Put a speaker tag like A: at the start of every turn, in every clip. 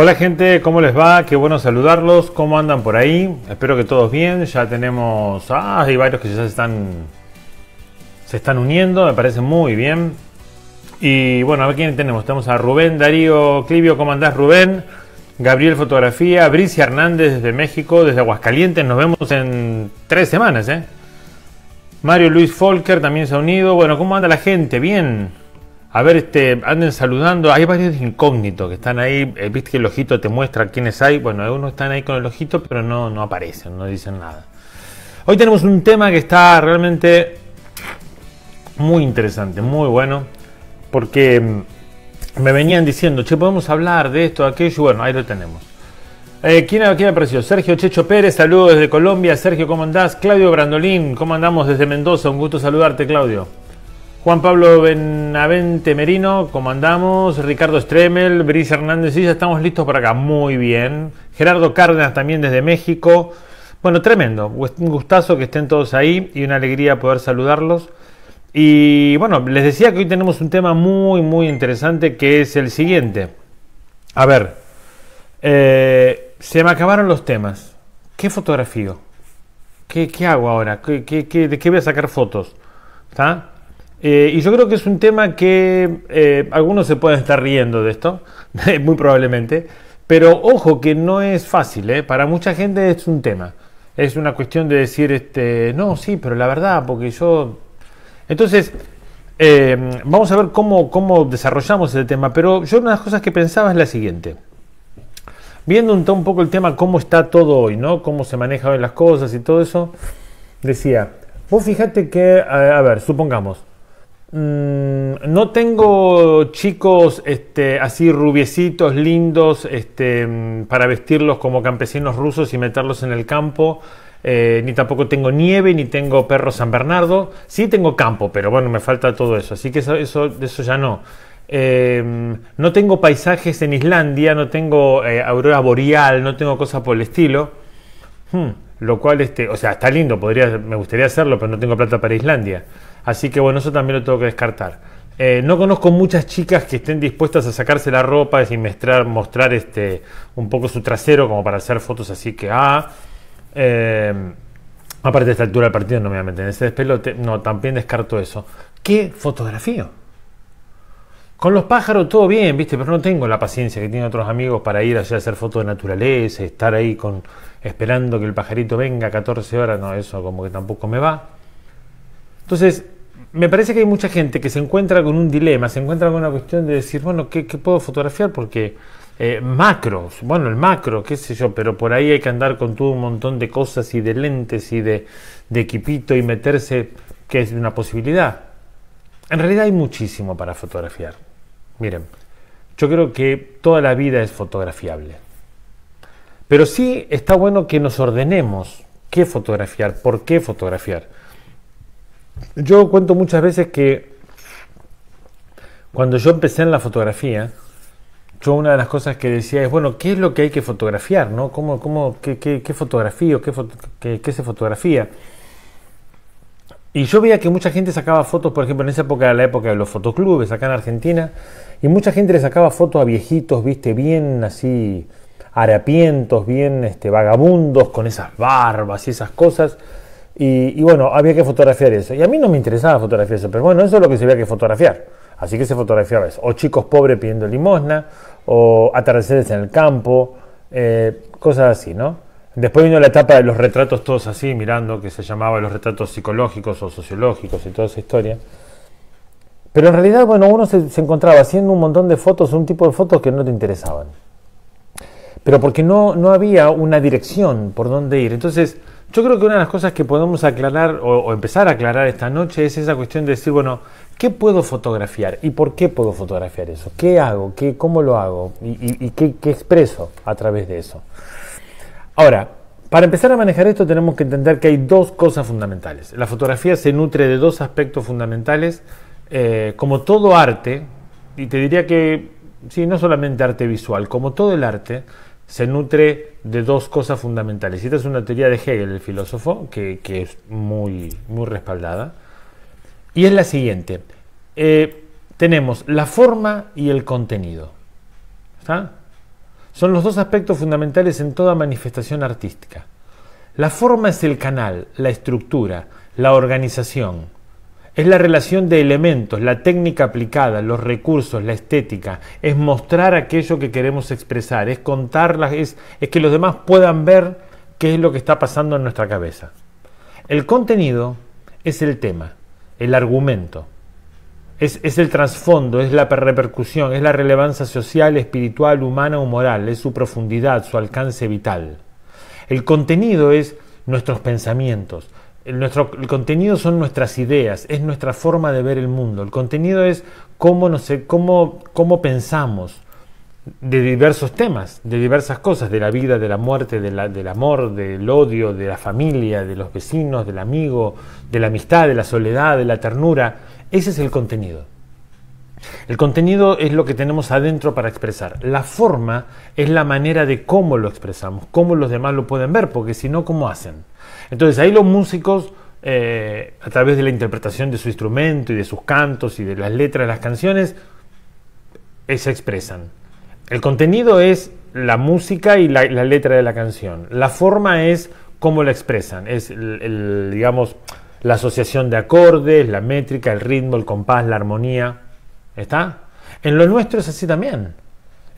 A: Hola gente, ¿cómo les va? Qué bueno saludarlos, ¿cómo andan por ahí? Espero que todos bien, ya tenemos... Ah, hay varios que ya se están... Se están uniendo, me parece muy bien. Y bueno, a ver quién tenemos. Tenemos a Rubén Darío Clivio, ¿cómo andás Rubén? Gabriel Fotografía, Bricia Hernández desde México, desde Aguascalientes, nos vemos en tres semanas, ¿eh? Mario Luis Folker también se ha unido. Bueno, ¿cómo anda la gente? Bien. A ver, este, anden saludando. Hay varios incógnitos que están ahí. Eh, viste que el ojito te muestra quiénes hay. Bueno, algunos están ahí con el ojito, pero no, no aparecen, no dicen nada. Hoy tenemos un tema que está realmente muy interesante, muy bueno, porque mm, me venían diciendo, che, podemos hablar de esto, de aquello, bueno, ahí lo tenemos. Eh, ¿quién, ¿Quién apareció? Sergio Checho Pérez, saludos desde Colombia. Sergio, ¿cómo andás? Claudio Brandolín, ¿cómo andamos desde Mendoza? Un gusto saludarte, Claudio. Juan Pablo Benavente Merino, andamos? Ricardo Stremel, Brice Hernández, y ya estamos listos por acá, muy bien. Gerardo Cárdenas también desde México. Bueno, tremendo, un gustazo que estén todos ahí y una alegría poder saludarlos. Y bueno, les decía que hoy tenemos un tema muy, muy interesante que es el siguiente. A ver, eh, se me acabaron los temas. ¿Qué fotografío? ¿Qué, qué hago ahora? ¿Qué, de qué voy a sacar fotos? ¿Está? Eh, y yo creo que es un tema que eh, algunos se pueden estar riendo de esto, muy probablemente, pero ojo que no es fácil, eh. para mucha gente es un tema. Es una cuestión de decir, este, no, sí, pero la verdad, porque yo... Entonces, vamos a ver cómo, cómo desarrollamos el tema, pero yo una de las cosas que pensaba es la siguiente. Viendo un, poco el tema, cómo está todo hoy, ¿no? Cómo se manejan las cosas y todo eso, decía, vos fíjate que, a ver, supongamos, Mm, no tengo chicos este, así rubiecitos, lindos, este, mm, para vestirlos como campesinos rusos y meterlos en el campo. Eh, ni tampoco tengo nieve, ni tengo perro San Bernardo. Sí tengo campo, pero bueno, me falta todo eso. Así que eso, eso, eso ya no. Eh, no tengo paisajes en Islandia, no tengo eh, aurora boreal, no tengo cosas por el estilo. Hmm, lo cual, este, o sea, está lindo, podría, me gustaría hacerlo, pero no tengo plata para Islandia. Así que bueno, eso también lo tengo que descartar. Eh, no conozco muchas chicas que estén dispuestas a sacarse la ropa y mostrar, mostrar este, un poco su trasero como para hacer fotos así que, ah, eh, aparte de esta altura del partido no me voy a meter en ese despelote, no, también descarto eso. ¿Qué fotografía? Con los pájaros todo bien, viste, pero no tengo la paciencia que tienen otros amigos para ir allá a hacer fotos de naturaleza, estar ahí con esperando que el pajarito venga 14 horas, no, eso como que tampoco me va. Entonces, me parece que hay mucha gente que se encuentra con un dilema, se encuentra con una cuestión de decir, bueno, ¿qué, puedo fotografiar? Porque eh, macros, bueno, el macro, qué sé yo, pero por ahí hay que andar con todo un montón de cosas y de lentes y de, de equipito y meterse, que es una posibilidad. En realidad hay muchísimo para fotografiar. Miren, yo creo que toda la vida es fotografiable. Pero sí está bueno que nos ordenemos qué fotografiar, por qué fotografiar. Yo cuento muchas veces que cuando yo empecé en la fotografía, yo una de las cosas que decía es, bueno, ¿qué es lo que hay que fotografiar? ¿no? ¿Cómo, qué, qué, qué fotografío? Qué, qué, se fotografía? Y yo veía que mucha gente sacaba fotos, por ejemplo, en esa época era la época de los fotoclubes acá en Argentina, y mucha gente le sacaba fotos a viejitos, viste, bien así, harapientos, bien este, vagabundos, con esas barbas y esas cosas. Y, bueno, había que fotografiar eso. Y a mí no me interesaba fotografiar eso, pero bueno, eso es lo que se había que fotografiar. Así que se fotografiaba eso. O chicos pobres pidiendo limosna, o atardeceres en el campo, eh, cosas así, ¿no? Después vino la etapa de los retratos todos así, mirando, que se llamaba los retratos psicológicos o sociológicos y toda esa historia. Pero en realidad, bueno, uno se, se encontraba haciendo un montón de fotos, un tipo de fotos que no te interesaban. Pero porque no, no había una dirección por dónde ir. Entonces, yo creo que una de las cosas que podemos aclarar o, empezar a aclarar esta noche es esa cuestión de decir, bueno, ¿qué puedo fotografiar y por qué puedo fotografiar eso? ¿Qué hago? ¿Qué, ¿Cómo lo hago? ¿Y, qué, expreso a través de eso? Ahora, para empezar a manejar esto tenemos que entender que hay dos cosas fundamentales. La fotografía se nutre de dos aspectos fundamentales, eh, como todo arte, y te diría que, sí, no solamente arte visual, como todo el arte, se nutre de dos cosas fundamentales. Y esta es una teoría de Hegel, el filósofo, que, es muy, muy respaldada. Y es la siguiente. Eh, tenemos la forma y el contenido. Son los dos aspectos fundamentales en toda manifestación artística. La forma es el canal, la estructura, la organización. Es la relación de elementos, la técnica aplicada, los recursos, la estética. Es mostrar aquello que queremos expresar, es contarlas, es, que los demás puedan ver qué es lo que está pasando en nuestra cabeza. El contenido es el tema, el argumento. Es, es, el trasfondo, es la repercusión, es la relevancia social, espiritual, humana o moral, es su profundidad, su alcance vital. El contenido es nuestros pensamientos, el, nuestro, el contenido son nuestras ideas, es nuestra forma de ver el mundo. El contenido es cómo, no sé, cómo, pensamos de diversos temas, de diversas cosas, de la vida, de la muerte, del amor, del odio, de la familia, de los vecinos, del amigo, de la amistad, de la soledad, de la ternura. Ese es el contenido. El contenido es lo que tenemos adentro para expresar. La forma es la manera de cómo lo expresamos, cómo los demás lo pueden ver, porque si no, ¿cómo hacen? Entonces ahí los músicos, eh, a través de la interpretación de su instrumento y de sus cantos y de las letras de las canciones, eh, se expresan. El contenido es la música y la, letra de la canción. La forma es cómo la expresan. Es, digamos, la asociación de acordes, la métrica, el ritmo, el compás, la armonía. ¿Está? En lo nuestro es así también.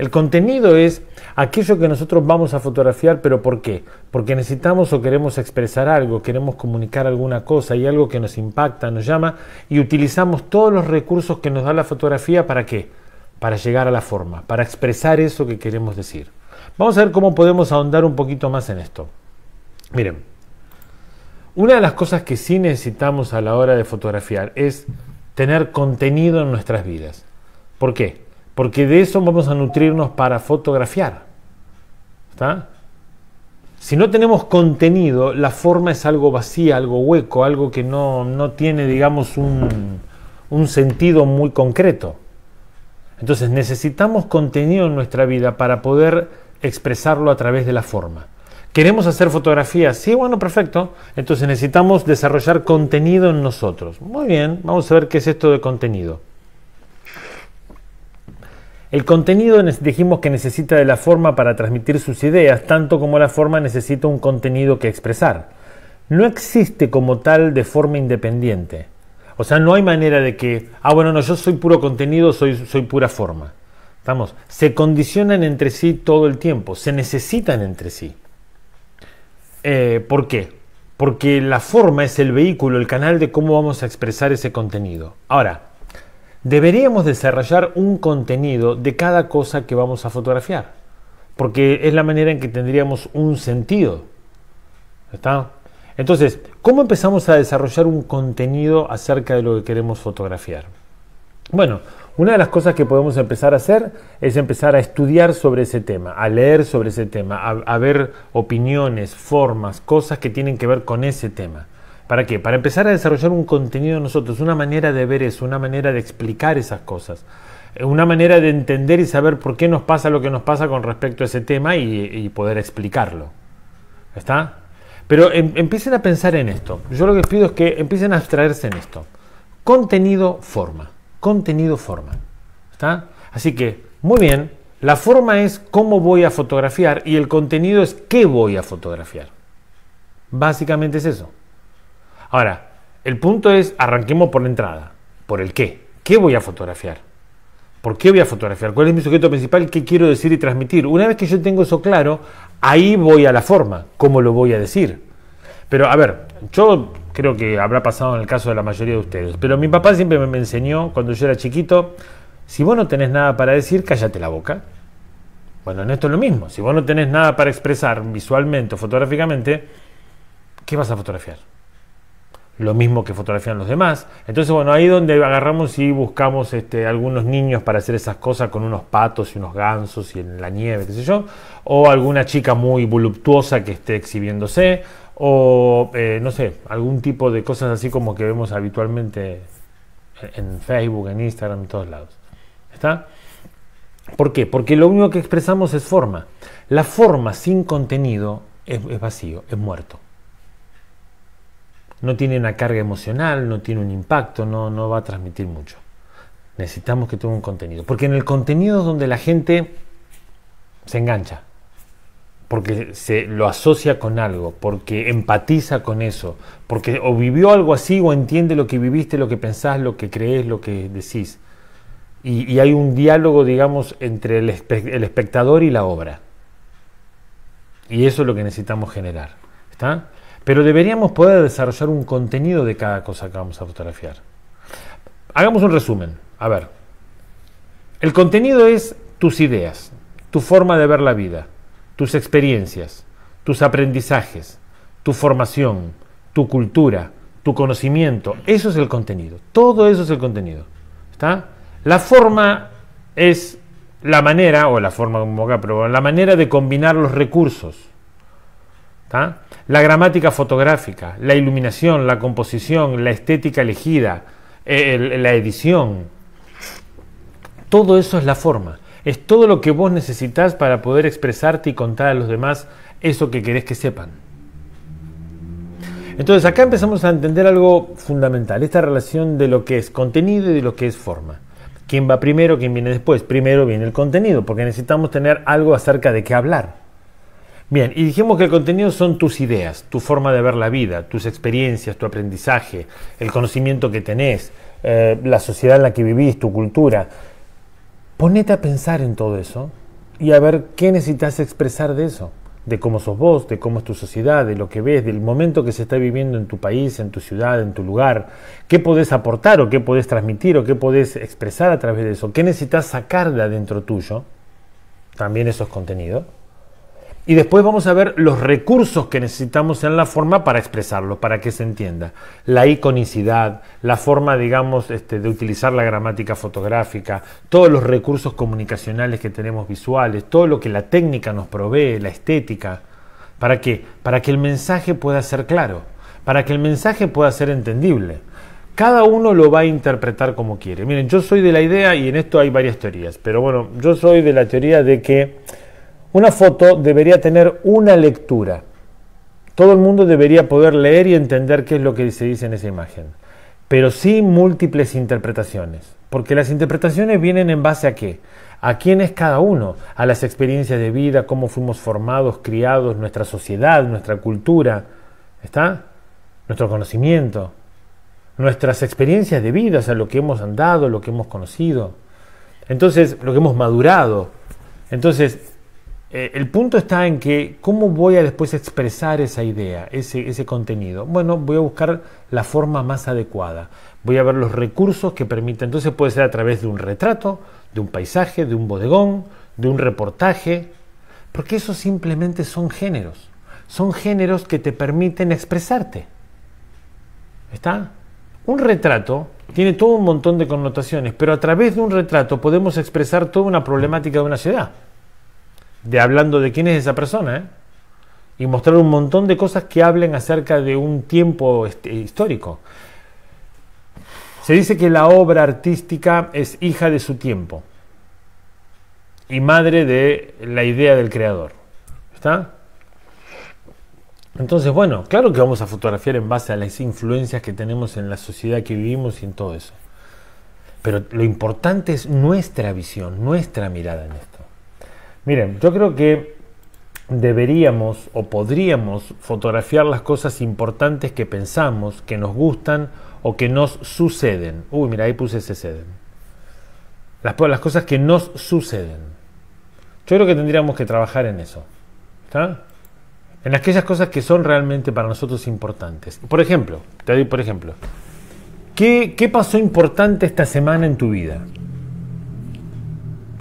A: El contenido es aquello que nosotros vamos a fotografiar, pero ¿por qué? Porque necesitamos o queremos expresar algo, queremos comunicar alguna cosa y algo que nos impacta, nos llama y utilizamos todos los recursos que nos da la fotografía para qué? Para llegar a la forma, para expresar eso que queremos decir. Vamos a ver cómo podemos ahondar un poquito más en esto. Miren, una de las cosas que sí necesitamos a la hora de fotografiar es tener contenido en nuestras vidas. ¿Por qué? porque de eso vamos a nutrirnos para fotografiar. ¿Está? Si no tenemos contenido, la forma es algo vacía, algo hueco, algo que no, tiene, digamos, un, un sentido muy concreto. Entonces necesitamos contenido en nuestra vida para poder expresarlo a través de la forma. ¿Queremos hacer fotografías? Sí, bueno, perfecto. Entonces necesitamos desarrollar contenido en nosotros. Muy bien, vamos a ver qué es esto de contenido. El contenido dijimos que necesita de la forma para transmitir sus ideas, tanto como la forma necesita un contenido que expresar. No existe como tal de forma independiente. O sea, no hay manera de que, ah, bueno, no, yo soy puro contenido, soy, soy pura forma. estamos se condicionan entre sí todo el tiempo, se necesitan entre sí. Eh, ¿Por qué? Porque la forma es el vehículo, el canal de cómo vamos a expresar ese contenido. Ahora, deberíamos desarrollar un contenido de cada cosa que vamos a fotografiar, porque es la manera en que tendríamos un sentido. ¿Está? Entonces, ¿cómo empezamos a desarrollar un contenido acerca de lo que queremos fotografiar? Bueno, una de las cosas que podemos empezar a hacer es empezar a estudiar sobre ese tema, a leer sobre ese tema, a, a ver opiniones, formas, cosas que tienen que ver con ese tema. ¿Para qué? Para empezar a desarrollar un contenido nosotros, una manera de ver eso, una manera de explicar esas cosas, eh, una manera de entender y saber por qué nos pasa lo que nos pasa con respecto a ese tema y, poder explicarlo. ¿Está? Pero em, empiecen a pensar en esto. Yo lo que pido es que empiecen a abstraerse en esto. Contenido, forma. Contenido, forma. ¿Está? Así que, muy bien, la forma es cómo voy a fotografiar y el contenido es qué voy a fotografiar. Básicamente es eso. Ahora, el punto es, arranquemos por la entrada, por el qué. ¿Qué voy a fotografiar? ¿Por qué voy a fotografiar? ¿Cuál es mi sujeto principal? ¿Qué quiero decir y transmitir? Una vez que yo tengo eso claro, ahí voy a la forma, cómo lo voy a decir. Pero a ver, yo creo que habrá pasado en el caso de la mayoría de ustedes, pero mi papá siempre me enseñó cuando yo era chiquito, si vos no tenés nada para decir, cállate la boca. Bueno, en esto es lo mismo, si vos no tenés nada para expresar visualmente o fotográficamente, ¿qué vas a fotografiar? lo mismo que fotografían los demás. Entonces, bueno, ahí donde agarramos y buscamos este, algunos niños para hacer esas cosas con unos patos y unos gansos y en la nieve, qué sé yo, o alguna chica muy voluptuosa que esté exhibiéndose, o eh, no sé, algún tipo de cosas así como que vemos habitualmente en Facebook, en Instagram, en todos lados. ¿Está? ¿Por qué? Porque lo único que expresamos es forma. La forma sin contenido es vacío, es muerto no tiene una carga emocional, no tiene un impacto, no, no va a transmitir mucho. Necesitamos que tenga un contenido. Porque en el contenido es donde la gente se engancha. Porque se lo asocia con algo, porque empatiza con eso, porque o vivió algo así o entiende lo que viviste, lo que pensás, lo que crees, lo que decís. Y, hay un diálogo, digamos, entre el, el espectador y la obra. Y eso es lo que necesitamos generar. ¿Está? Pero deberíamos poder desarrollar un contenido de cada cosa que vamos a fotografiar. Hagamos un resumen. A ver, el contenido es tus ideas, tu forma de ver la vida, tus experiencias, tus aprendizajes, tu formación, tu cultura, tu conocimiento. Eso es el contenido. Todo eso es el contenido. ¿Está? La forma es la manera, o la forma como acá, pero la manera de combinar los recursos. ¿Está? La gramática fotográfica, la iluminación, la composición, la estética elegida, eh, la edición. Todo eso es la forma. Es todo lo que vos necesitas para poder expresarte y contar a los demás eso que querés que sepan. Entonces acá empezamos a entender algo fundamental, esta relación de lo que es contenido y de lo que es forma. ¿Quién va primero, quién viene después? Primero viene el contenido, porque necesitamos tener algo acerca de qué hablar. Bien, y dijimos que el contenido son tus ideas, tu forma de ver la vida, tus experiencias, tu aprendizaje, el conocimiento que tenés, eh, la sociedad en la que vivís, tu cultura. Ponete a pensar en todo eso y a ver qué necesitas expresar de eso, de cómo sos vos, de cómo es tu sociedad, de lo que ves, del momento que se está viviendo en tu país, en tu ciudad, en tu lugar, qué podés aportar o qué podés transmitir o qué podés expresar a través de eso, qué necesitas sacar de adentro tuyo, también eso es contenido y después vamos a ver los recursos que necesitamos en la forma para expresarlo, para que se entienda. La iconicidad, la forma, digamos, este, de utilizar la gramática fotográfica, todos los recursos comunicacionales que tenemos visuales, todo lo que la técnica nos provee, la estética. ¿Para qué? Para que el mensaje pueda ser claro, para que el mensaje pueda ser entendible. Cada uno lo va a interpretar como quiere. Miren, yo soy de la idea, y en esto hay varias teorías, pero bueno, yo soy de la teoría de que una foto debería tener una lectura. Todo el mundo debería poder leer y entender qué es lo que se dice en esa imagen, pero sí múltiples interpretaciones, porque las interpretaciones vienen en base a qué? a quién es cada uno, a las experiencias de vida, cómo fuimos formados, criados, nuestra sociedad, nuestra cultura, ¿está? Nuestro conocimiento, nuestras experiencias de vida, o sea, lo que hemos andado, lo que hemos conocido, entonces, lo que hemos madurado. Entonces, eh, el punto está en que, ¿cómo voy a después expresar esa idea, ese, contenido? Bueno, voy a buscar la forma más adecuada. Voy a ver los recursos que permiten. Entonces puede ser a través de un retrato, de un paisaje, de un bodegón, de un reportaje, porque eso simplemente son géneros. Son géneros que te permiten expresarte. ¿Está? Un retrato tiene todo un montón de connotaciones, pero a través de un retrato podemos expresar toda una problemática de una ciudad de hablando de quién es esa persona ¿eh? y mostrar un montón de cosas que hablen acerca de un tiempo este, histórico. Se dice que la obra artística es hija de su tiempo y madre de la idea del creador. ¿Está? Entonces, bueno, claro que vamos a fotografiar en base a las influencias que tenemos en la sociedad que vivimos y en todo eso. Pero lo importante es nuestra visión, nuestra mirada en esto. Miren, yo creo que deberíamos o podríamos fotografiar las cosas importantes que pensamos, que nos gustan o que nos suceden. Uy, mira, ahí puse suceden. Las, las cosas que nos suceden. Yo creo que tendríamos que trabajar en eso. ¿Está? En aquellas cosas que son realmente para nosotros importantes. Por ejemplo, te doy por ejemplo. qué pasó importante esta semana en tu vida?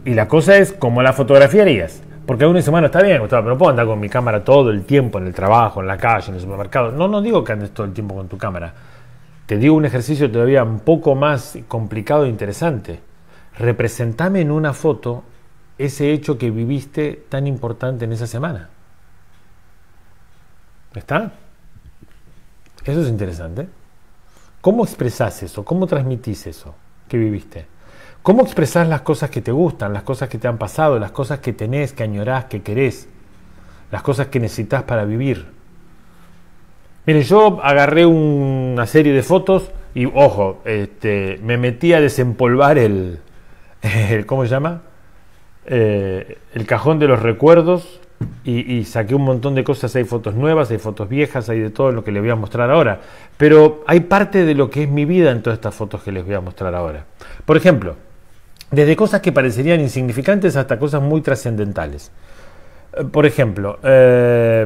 A: Y la cosa es cómo la fotografiarías. Porque uno dice, bueno, está bien, Gustavo, pero puedo andar con mi cámara todo el tiempo en el trabajo, en la calle, en el supermercado. No, no digo que andes todo el tiempo con tu cámara. Te digo un ejercicio todavía un poco más complicado e interesante. Representame en una foto ese hecho que viviste tan importante en esa semana. ¿Está? Eso es interesante. ¿Cómo expresás eso? ¿Cómo transmitís eso que viviste? ¿Cómo expresás las cosas que te gustan, las cosas que te han pasado, las cosas que tenés, que añorás, que querés, las cosas que necesitas para vivir? Mire, yo agarré una serie de fotos y, ojo, este, me metí a desempolvar el, ¿cómo se llama? Eh, el cajón de los recuerdos y, y, saqué un montón de cosas. Hay fotos nuevas, hay fotos viejas, hay de todo lo que les voy a mostrar ahora. Pero hay parte de lo que es mi vida en todas estas fotos que les voy a mostrar ahora. Por ejemplo, desde cosas que parecerían insignificantes hasta cosas muy trascendentales. Eh, por ejemplo, eh,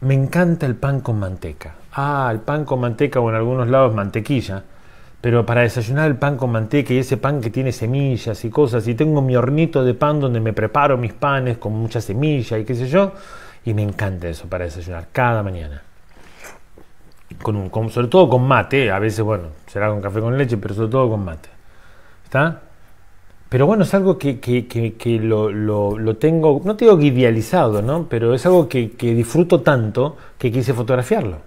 A: me encanta el pan con manteca. Ah, el pan con manteca o en algunos lados mantequilla. Pero para desayunar el pan con manteca y ese pan que tiene semillas y cosas, y tengo mi hornito de pan donde me preparo mis panes con mucha semilla y qué sé yo, y me encanta eso para desayunar cada mañana. Con, un, sobre todo con mate, a veces, bueno, será con café con leche, pero sobre todo con mate. ¿Está? Pero bueno, es algo que, lo, lo, tengo, no te digo idealizado, ¿no? Pero es algo que, disfruto tanto que quise fotografiarlo.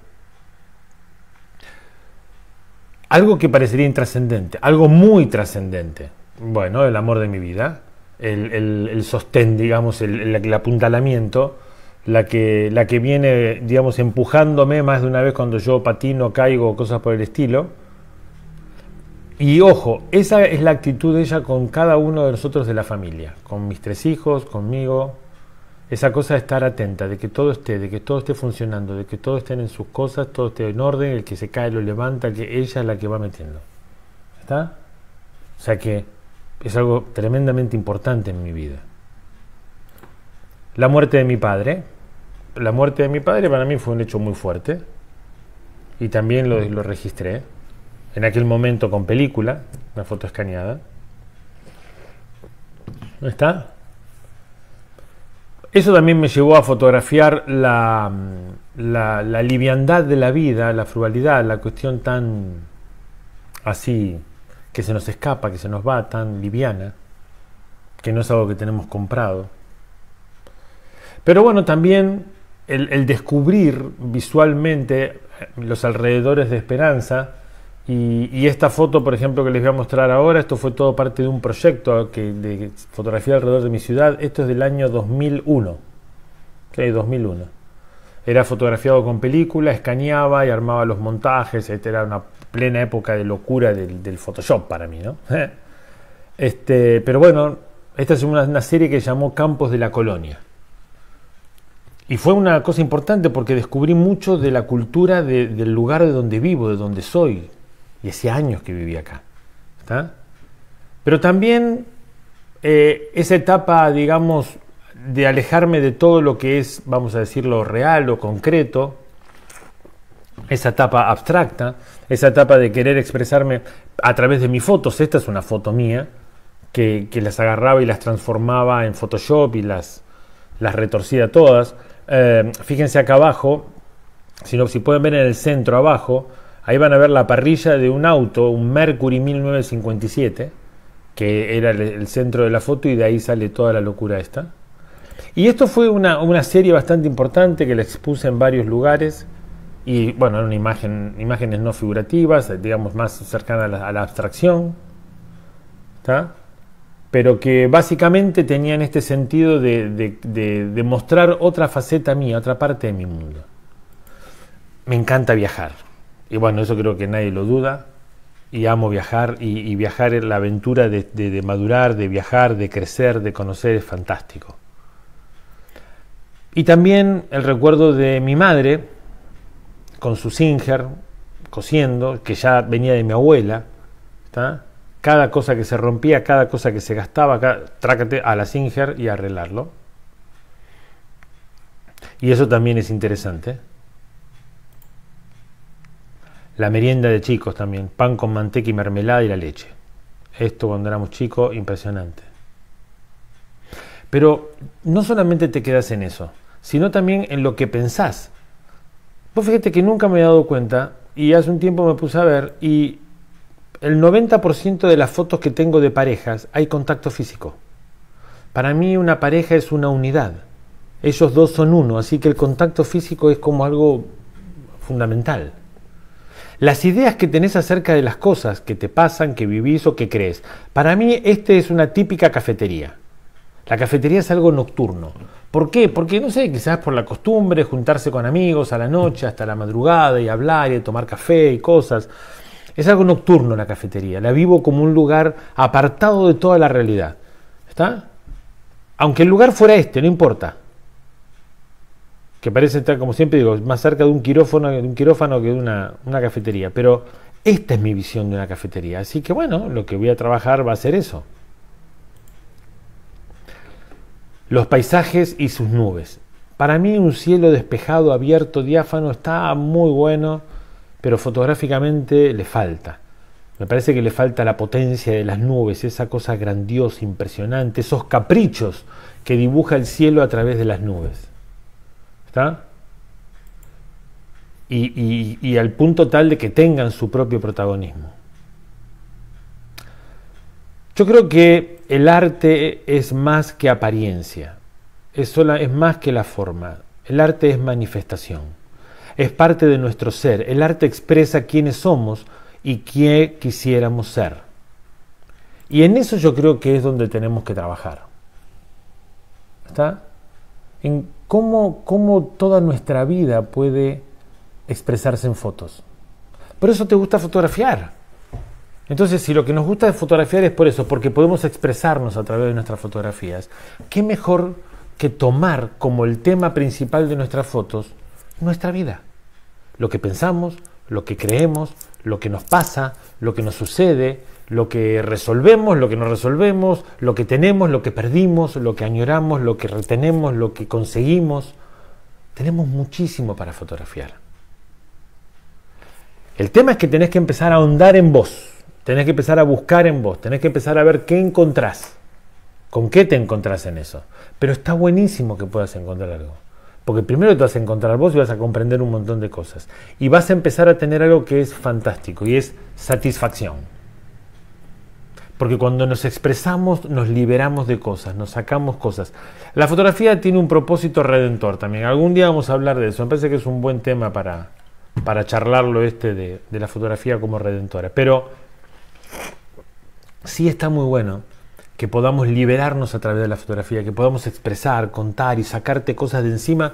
A: Algo que parecería intrascendente, algo muy trascendente. Bueno, el amor de mi vida, el, sostén, digamos, el, apuntalamiento, la que, la que viene, digamos, empujándome más de una vez cuando yo patino, caigo, cosas por el estilo y ojo, esa es la actitud de ella con cada uno de nosotros de la familia, con mis tres hijos, conmigo. Esa cosa de estar atenta, de que todo esté, de que todo esté funcionando, de que todo estén en sus cosas, todo esté en orden, el que se cae lo levanta, que ella es la que va metiendo. ¿Está? O sea que es algo tremendamente importante en mi vida. La muerte de mi padre. La muerte de mi padre para mí fue un hecho muy fuerte. Y también lo registré en aquel momento con película, una foto escaneada. ¿No está? Eso también me llevó a fotografiar mm, la, la, liviandad de la vida, la frugalidad, la cuestión tan así, que se nos escapa, que se nos va, tan liviana, que no es algo que tenemos comprado. Pero bueno, también el descubrir visualmente eh, los alrededores de Esperanza, y, esta foto, por ejemplo, que les voy a mostrar ahora, esto fue todo parte de un proyecto que, de fotografía alrededor de mi ciudad. Esto es del año 2001. 2001. Era fotografiado con película, escaneaba y armaba los montajes. era una plena época de locura del, Photoshop para mí, ¿no? este, pero bueno, esta es una, serie que llamó Campos de la Colonia. Y fue una cosa importante porque descubrí mucho de la cultura del lugar de donde vivo, de donde soy, y hace años que viví acá. ¿está? Pero también eh, esa etapa, digamos, de alejarme de todo lo que es, vamos a decirlo, real o concreto, esa etapa abstracta, esa etapa de querer expresarme a través de mis fotos, esta es una foto mía, que, las agarraba y las transformaba en Photoshop y las, las retorcía todas. Eh, fíjense acá abajo, si, si pueden ver en el centro abajo, Ahí van a ver la parrilla de un auto, un Mercury 1957, que era el, centro de la foto y de ahí sale toda la locura esta. Y esto fue una, serie bastante importante que la expuse en varios lugares y bueno, eran imágenes no figurativas, digamos más cercanas a la, abstracción, pero que básicamente tenían este sentido de mostrar otra faceta mía, otra parte de mi mundo. Me encanta viajar. Y bueno, eso creo que nadie lo duda. Y amo viajar y, viajar es la aventura de, madurar, de viajar, de crecer, de conocer es fantástico. Y también el recuerdo de mi madre con su Singer cosiendo, que ya venía de mi abuela. Cada cosa que se rompía, cada cosa que se gastaba, trácate a la Singer y arreglarlo. Y eso también es interesante. La merienda de chicos también, pan con manteca y mermelada y la leche. Esto cuando éramos chicos, impresionante. Pero no solamente te quedas en eso, sino también en lo que pensás. Vos fíjate que nunca me he dado cuenta y hace un tiempo me puse a ver y el 90% de las fotos que tengo de parejas hay contacto físico. Para mí una pareja es una unidad. Ellos dos son uno, así que el contacto físico es como algo fundamental las ideas que tenés acerca de las cosas que te pasan, que vivís o que crees. Para mí, este es una típica cafetería. La cafetería es algo nocturno. ¿Por qué? Porque, no sé, quizás por la costumbre, juntarse con amigos a la noche, hasta la madrugada, y hablar, y tomar café y cosas. Es algo nocturno la cafetería. La vivo como un lugar apartado de toda la realidad. ¿Está? Aunque el lugar fuera este, no importa que parece estar, como siempre digo, más cerca de un quirófano, de un quirófano que de una, una cafetería. Pero esta es mi visión de una cafetería. Así que bueno, lo que voy a trabajar va a ser eso. Los paisajes y sus nubes. Para mí un cielo despejado, abierto, diáfano está muy bueno, pero fotográficamente le falta. Me parece que le falta la potencia de las nubes, esa cosa grandiosa, impresionante, esos caprichos que dibuja el cielo a través de las nubes. ¿Está? Y, al punto tal de que tengan su propio protagonismo. Yo creo que el arte es más que apariencia, es, es, más que la forma, el arte es manifestación, es parte de nuestro ser, el arte expresa quiénes somos y qué quisiéramos ser. Y en eso yo creo que es donde tenemos que trabajar. ¿Está? cómo, toda nuestra vida puede expresarse en fotos. Por eso te gusta fotografiar. Entonces, si lo que nos gusta de fotografiar es por eso, porque podemos expresarnos a través de nuestras fotografías, ¿qué mejor que tomar como el tema principal de nuestras fotos nuestra vida? Lo que pensamos, lo que creemos, lo que nos pasa, lo que nos sucede, lo que resolvemos, lo que no resolvemos, lo que tenemos, lo que perdimos, lo que añoramos, lo que retenemos, lo que conseguimos. Tenemos muchísimo para fotografiar. El tema es que tenés que empezar a ahondar en vos, tenés que empezar a buscar en vos, tenés que empezar a ver qué encontrás, con qué te encontrás en eso. Pero está buenísimo que puedas encontrar algo. Porque primero te vas a encontrar vos y vas a comprender un montón de cosas. Y vas a empezar a tener algo que es fantástico y es satisfacción. Porque cuando nos expresamos nos liberamos de cosas, nos sacamos cosas. La fotografía tiene un propósito redentor también. Algún día vamos a hablar de eso. Me parece que es un buen tema para, para charlarlo este de, de la fotografía como redentora. Pero sí está muy bueno que podamos liberarnos a través de la fotografía, que podamos expresar, contar y sacarte cosas de encima.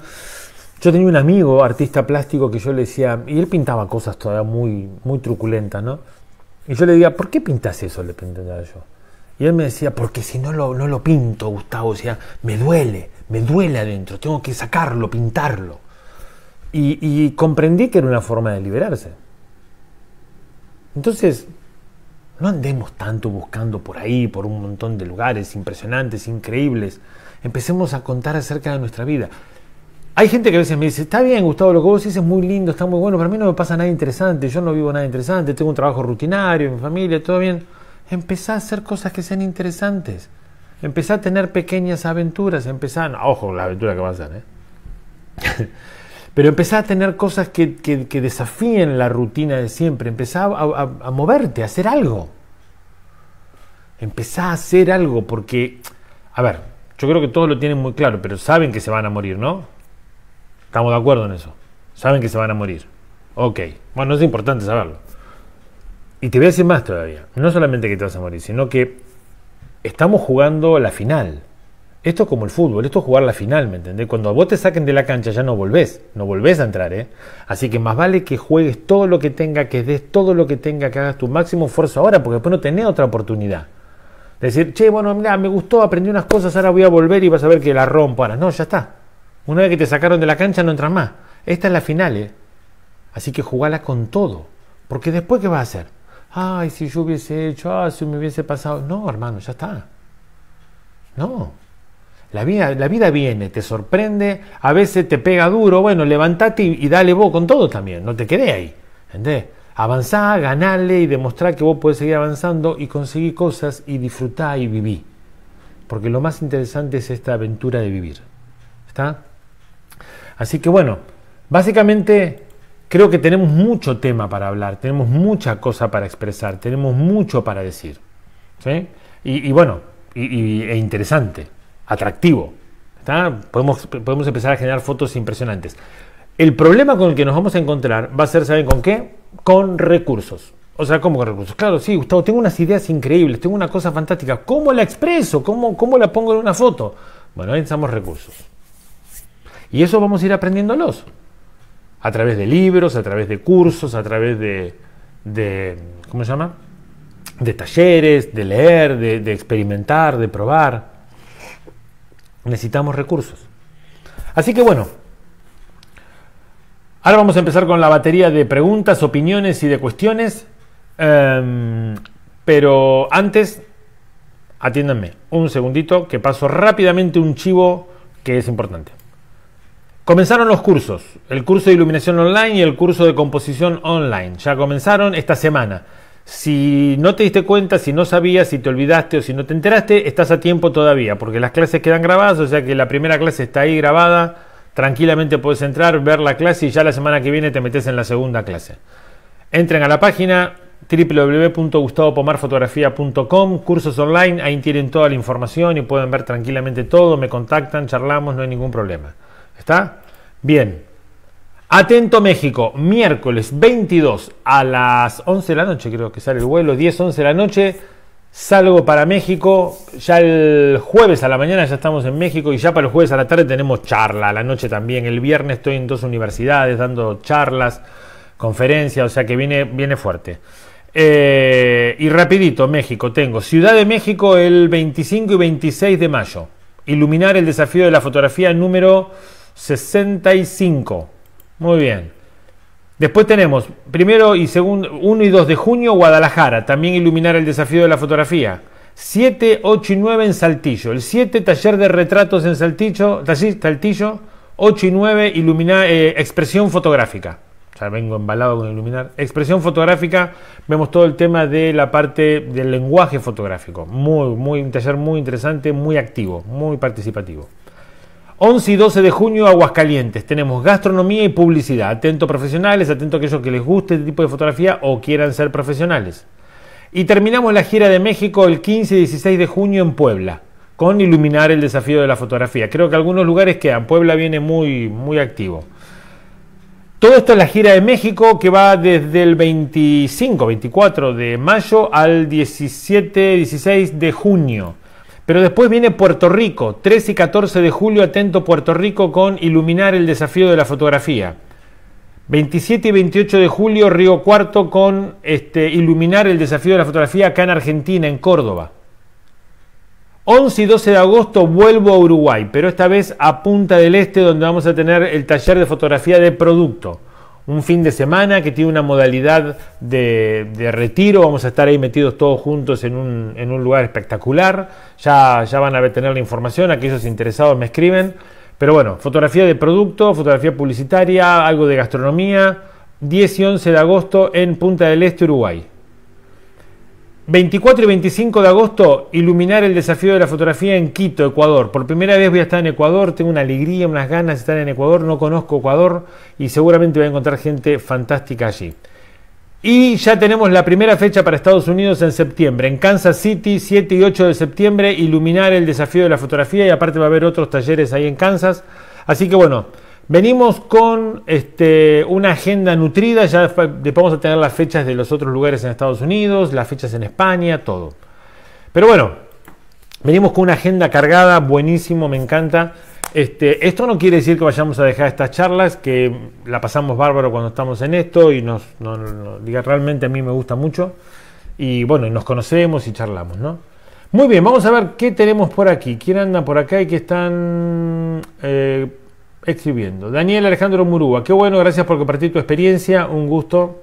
A: Yo tenía un amigo, artista plástico, que yo le decía, y él pintaba cosas todavía muy, muy truculentas, ¿no? Y yo le decía ¿por qué pintas eso? Le preguntaba yo. Y él me decía, porque si no lo, no lo pinto, Gustavo, o sea, me duele, me duele adentro, tengo que sacarlo, pintarlo. y comprendí que era una forma de liberarse. Entonces, no andemos tanto buscando por ahí, por un montón de lugares impresionantes, increíbles. Empecemos a contar acerca de nuestra vida. Hay gente que a veces me dice, está bien Gustavo, lo que vos dices es muy lindo, está muy bueno, pero a mí no me pasa nada interesante, yo no vivo nada interesante, tengo un trabajo rutinario, mi familia, todo bien. Empezá a hacer cosas que sean interesantes. Empezá a tener pequeñas aventuras, empezá, ojo, la aventura que vas a ser ¿eh? pero empezá a tener cosas que, que, desafíen la rutina de siempre, empezá a, a moverte, a hacer algo. Empezá a hacer algo, porque, a ver, yo creo que todos lo tienen muy claro, pero saben que se van a morir, ¿no? Estamos de acuerdo en eso. Saben que se van a morir. Ok. Bueno, es importante saberlo. Y te voy a decir más todavía. No solamente que te vas a morir, sino que estamos jugando la final. Esto es como el fútbol, esto es jugar la final, ¿me entendés? Cuando vos te saquen de la cancha ya no volvés, no volvés a entrar, ¿eh? Así que más vale que juegues todo lo que tenga, que des todo lo que tenga, que hagas tu máximo esfuerzo ahora, porque después no tenés otra oportunidad. Decir, che, bueno, mira, me gustó, aprendí unas cosas, ahora voy a volver y vas a ver que la rompo ahora. No, ya está. Una vez que te sacaron de la cancha no entras más. Esta es la final, ¿eh? Así que jugala con todo. Porque después, ¿qué vas a hacer? Ay, si yo hubiese hecho, ay ah, si me hubiese pasado. No, hermano, ya está. No. La vida, la vida viene, te sorprende, a veces te pega duro. Bueno, levantate y, dale vos con todo también. No te quedé ahí. ¿Entendés? Avanzá, ganale y demostrá que vos puedes seguir avanzando y conseguir cosas y disfrutá y viví. Porque lo más interesante es esta aventura de vivir. ¿Está? Así que bueno, básicamente creo que tenemos mucho tema para hablar, tenemos mucha cosa para expresar, tenemos mucho para decir. Y, bueno, e interesante, atractivo. Podemos, empezar a generar fotos impresionantes. El problema con el que nos vamos a encontrar va a ser, ¿saben con qué? Con recursos. O sea, ¿cómo con recursos? Claro, sí, Gustavo, tengo unas ideas increíbles, tengo una cosa fantástica. ¿Cómo la expreso? ¿Cómo, la pongo en una foto? Bueno, ahí estamos recursos. Y eso vamos a ir aprendiéndolos. A través de libros, a través de cursos, a través de, ¿cómo se llama? De talleres, de leer, de, experimentar, de probar. Necesitamos recursos. Así que bueno, ahora vamos a empezar con la batería de preguntas, opiniones y de cuestiones. Em, pero antes, atiéndanme un segundito que paso rápidamente un chivo que es importante. Comenzaron los cursos, el curso de iluminación online y el curso de composición online. Ya comenzaron esta semana. Si no te diste cuenta, si no sabías, si te olvidaste o si no te enteraste, estás a tiempo todavía, porque las clases quedan grabadas, o sea que la primera clase está ahí grabada, tranquilamente puedes entrar, ver la clase y ya la semana que viene te metes en la segunda clase. Entren a la página www.gustavopomarfotografía.com, cursos online, ahí tienen toda la información y pueden ver tranquilamente todo, me contactan, charlamos, no hay ningún problema. ¿Está? Bien. Atento México, miércoles 22 a las 11 de la noche, creo que sale el vuelo, 10, 11 de la noche. Salgo para México, ya el jueves a la mañana ya estamos en México y ya para el jueves a la tarde tenemos charla, a la noche también. El viernes estoy en dos universidades dando charlas, conferencias, o sea que viene, viene fuerte. Eh, y rapidito, México, tengo Ciudad de México el 25 y 26 de mayo. Iluminar el desafío de la fotografía número 65. Muy bien. Después tenemos, primero y segundo, 1 y 2 de junio, Guadalajara, también iluminar el desafío de la fotografía. 7, 8 y 9 en Saltillo. El 7, taller de retratos en Saltillo. Saltillo 8 y 9, iluminar, eh, expresión fotográfica. O vengo embalado con iluminar. Expresión fotográfica, vemos todo el tema de la parte del lenguaje fotográfico. Muy, muy, un taller muy interesante, muy activo, muy participativo. 11 y 12 de junio, Aguascalientes. Tenemos gastronomía y publicidad. Atento profesionales, atento a aquellos que les guste este tipo de fotografía o quieran ser profesionales. Y terminamos la gira de México el 15 y 16 de junio en Puebla, con iluminar el desafío de la fotografía. Creo que algunos lugares quedan. Puebla viene muy, muy activo. Todo esto es la gira de México que va desde el 25, 24 de mayo al 17, 16 de junio. Pero después viene Puerto Rico, 13 y 14 de julio, atento Puerto Rico con Iluminar el desafío de la fotografía. 27 y 28 de julio, Río Cuarto con este, Iluminar el desafío de la fotografía acá en Argentina, en Córdoba. 11 y 12 de agosto vuelvo a Uruguay, pero esta vez a Punta del Este, donde vamos a tener el taller de fotografía de producto un fin de semana que tiene una modalidad de, de, retiro. Vamos a estar ahí metidos todos juntos en un, en un lugar espectacular. Ya, ya van a tener la información, aquellos interesados me escriben. Pero bueno, fotografía de producto, fotografía publicitaria, algo de gastronomía. 10 y 11 de agosto en Punta del Este, Uruguay. 24 y 25 de agosto, iluminar el desafío de la fotografía en Quito, Ecuador. Por primera vez voy a estar en Ecuador, tengo una alegría, unas ganas de estar en Ecuador, no conozco Ecuador y seguramente voy a encontrar gente fantástica allí. Y ya tenemos la primera fecha para Estados Unidos en septiembre, en Kansas City, 7 y 8 de septiembre, iluminar el desafío de la fotografía y aparte va a haber otros talleres ahí en Kansas. Así que bueno, Venimos con este, una agenda nutrida, ya después vamos a tener las fechas de los otros lugares en Estados Unidos, las fechas en España, todo. Pero bueno, venimos con una agenda cargada, buenísimo, me encanta. Este, esto no quiere decir que vayamos a dejar estas charlas, que la pasamos bárbaro cuando estamos en esto y nos, diga realmente a mí me gusta mucho. Y bueno, nos conocemos y charlamos, ¿no? Muy bien, vamos a ver qué tenemos por aquí. ¿Quién anda por acá y qué están... Eh, exhibiendo. Daniel Alejandro Murúa, qué bueno, gracias por compartir tu experiencia, un gusto.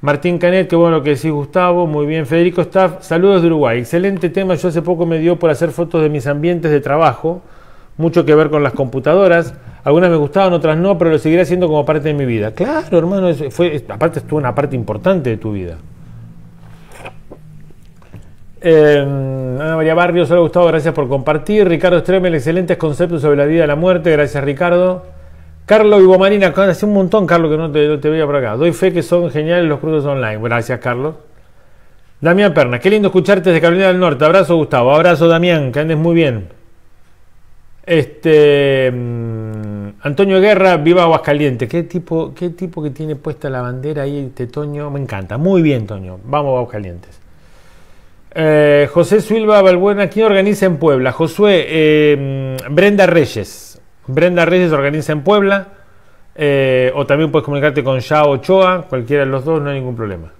A: Martín Canet, qué bueno que decís Gustavo, muy bien. Federico Staff, saludos de Uruguay, excelente tema, yo hace poco me dio por hacer fotos de mis ambientes de trabajo, mucho que ver con las computadoras, algunas me gustaban, otras no, pero lo seguiré haciendo como parte de mi vida. Claro, hermano, fue, aparte estuvo una parte importante de tu vida. Em, Ana María Barrios, hola Gustavo, gracias por compartir. Ricardo Stremel, excelentes conceptos sobre la vida y la muerte, gracias Ricardo. Carlos Marina, hace un montón, Carlos, que no te, veía por acá. Doy fe que son geniales los crudos online. Gracias, Carlos. Damián Perna, qué lindo escucharte desde Carolina del Norte. Abrazo, Gustavo. Abrazo, Damián, que andes muy bien. Este. Mm, Antonio Guerra, viva Aguascalientes. ¿Qué tipo, qué tipo que tiene puesta la bandera ahí, este Toño. Me encanta. Muy bien, Toño. Vamos, a Aguascalientes. Eh, José Silva Balbuena, ¿quién organiza en Puebla? Josué, eh, Brenda Reyes. Brenda Reyes organiza en Puebla. Eh, o también puedes comunicarte con Yao Ochoa, cualquiera de los dos, no hay ningún problema.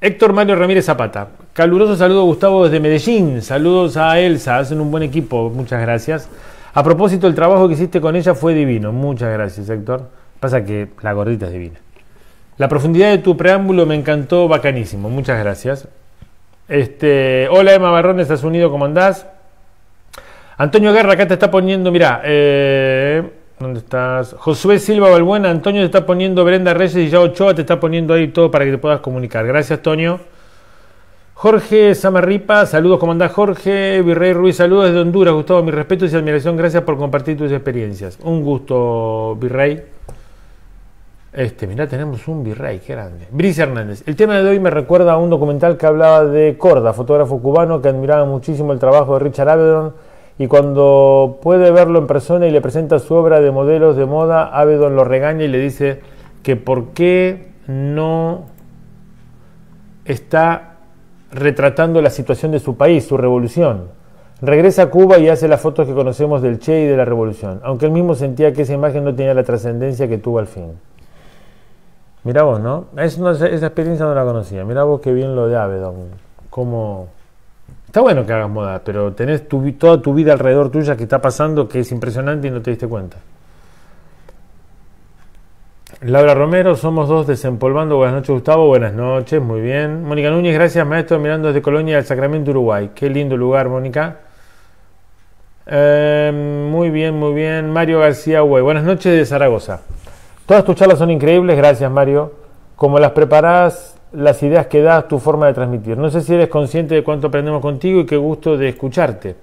A: Héctor Mario Ramírez Zapata. Caluroso saludo Gustavo desde Medellín. Saludos a Elsa, hacen un buen equipo, muchas gracias. A propósito, el trabajo que hiciste con ella fue divino. Muchas gracias, Héctor. Pasa que la gordita es divina. La profundidad de tu preámbulo me encantó bacanísimo. Muchas gracias. Este, hola Emma Barrón, ¿estás unido? ¿Cómo andás? Antonio Guerra, acá te está poniendo, Mira, eh, ¿dónde estás? Josué Silva Balbuena, Antonio te está poniendo Brenda Reyes y ya Ochoa te está poniendo ahí todo para que te puedas comunicar. Gracias, Antonio. Jorge Samarripa, saludos, ¿cómo andás, Jorge? Virrey Ruiz, saludos desde Honduras, Gustavo, mi respeto y admiración, gracias por compartir tus experiencias. Un gusto, Virrey. Este, mirá, tenemos un virrey, qué grande. Brice Hernández. El tema de hoy me recuerda a un documental que hablaba de Corda, fotógrafo cubano que admiraba muchísimo el trabajo de Richard Avedon. Y cuando puede verlo en persona y le presenta su obra de modelos de moda, Avedon lo regaña y le dice que por qué no está retratando la situación de su país, su revolución. Regresa a Cuba y hace las fotos que conocemos del Che y de la revolución, aunque él mismo sentía que esa imagen no tenía la trascendencia que tuvo al fin. Mira vos, ¿no? esa experiencia no la conocía. Mira vos qué bien lo de Avedon. Como... Está bueno que hagas moda, pero tenés tu, toda tu vida alrededor tuya que está pasando que es impresionante y no te diste cuenta. Laura Romero, somos dos desempolvando. Buenas noches, Gustavo. Buenas noches, muy bien. Mónica Núñez, gracias, maestro, mirando desde Colonia del Sacramento, Uruguay. Qué lindo lugar, Mónica. Eh, muy bien, muy bien. Mario García buenas noches de Zaragoza. Todas tus charlas son increíbles, gracias Mario. Como las preparas, las ideas que das, tu forma de transmitir. No sé si eres consciente de cuánto aprendemos contigo y qué gusto de escucharte.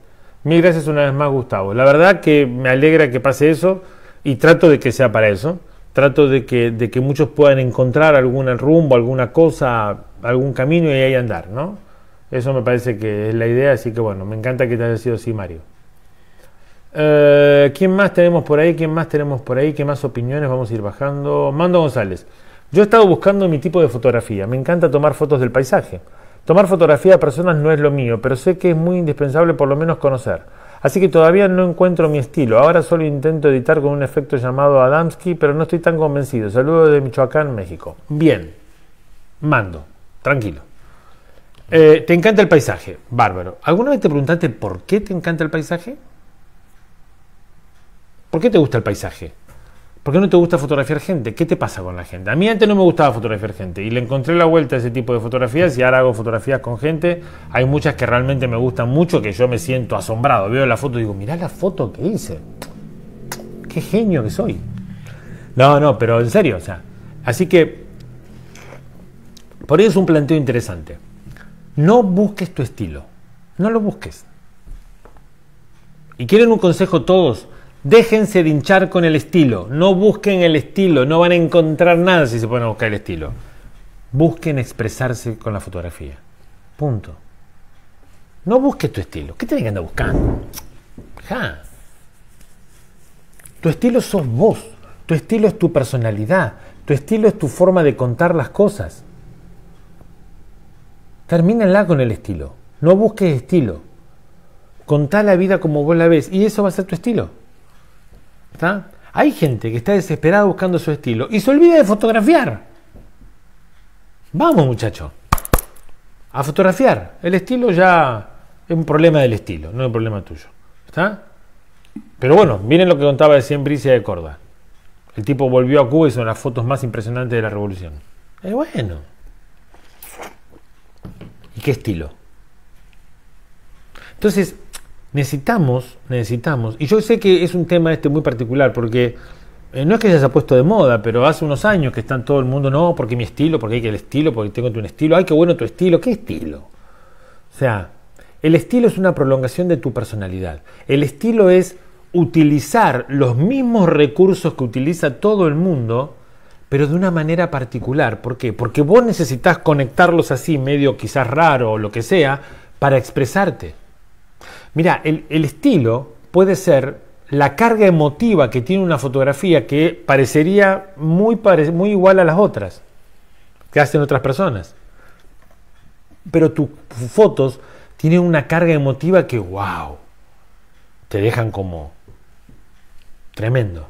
A: Mil gracias una vez más, Gustavo. La verdad que me alegra que pase eso y trato de que sea para eso. Trato de que, de que muchos puedan encontrar algún rumbo, alguna cosa, algún camino y ahí andar, ¿no? Eso me parece que es la idea, así que bueno, me encanta que te haya sido así, Mario. Eh, ¿Quién más tenemos por ahí? ¿Quién más tenemos por ahí? ¿Qué más opiniones? Vamos a ir bajando. Mando González. Yo he estado buscando mi tipo de fotografía. Me encanta tomar fotos del paisaje. Tomar fotografía de personas no es lo mío, pero sé que es muy indispensable por lo menos conocer. Así que todavía no encuentro mi estilo. Ahora solo intento editar con un efecto llamado Adamski, pero no estoy tan convencido. Saludos de Michoacán, México. Bien. Mando. Tranquilo. Eh, ¿Te encanta el paisaje? Bárbaro. ¿Alguna vez te preguntaste por qué te encanta el paisaje? ¿Por qué te gusta el paisaje? ¿Por qué no te gusta fotografiar gente? ¿Qué te pasa con la gente? A mí antes no me gustaba fotografiar gente y le encontré la vuelta a ese tipo de fotografías y ahora hago fotografías con gente. Hay muchas que realmente me gustan mucho que yo me siento asombrado. Veo la foto y digo, mirá la foto que hice. Qué genio que soy. No, no, pero en serio, o sea. Así que, por ahí es un planteo interesante. No busques tu estilo. No lo busques. Y quieren un consejo todos Déjense de hinchar con el estilo. No busquen el estilo. No van a encontrar nada si se ponen a buscar el estilo. Busquen expresarse con la fotografía. Punto. No busques tu estilo. ¿Qué te que andar buscando? Ja. Tu estilo sos vos. Tu estilo es tu personalidad. Tu estilo es tu forma de contar las cosas. Termínala con el estilo. No busques estilo. Contá la vida como vos la ves. Y eso va a ser tu estilo. ¿Está? Hay gente que está desesperada buscando su estilo y se olvida de fotografiar. Vamos, muchachos. A fotografiar. El estilo ya es un problema del estilo, no es un problema tuyo. ¿Está? Pero bueno, miren lo que contaba de Bricia de Córdoba. El tipo volvió a Cuba y son las fotos más impresionantes de la revolución. Es bueno. ¿Y qué estilo? Entonces, necesitamos, necesitamos, y yo sé que es un tema este muy particular, porque eh, no es que se haya puesto de moda, pero hace unos años que está en todo el mundo, no, porque mi estilo, porque hay que el estilo, porque tengo tu estilo, ay, qué bueno tu estilo, ¿qué estilo? O sea, el estilo es una prolongación de tu personalidad. El estilo es utilizar los mismos recursos que utiliza todo el mundo, pero de una manera particular. ¿Por qué? Porque vos necesitas conectarlos así, medio quizás raro o lo que sea, para expresarte. Mira, el, estilo puede ser la carga emotiva que tiene una fotografía que parecería muy, muy igual a las otras que hacen otras personas. Pero tus fotos tienen una carga emotiva que, wow, te dejan como tremendo.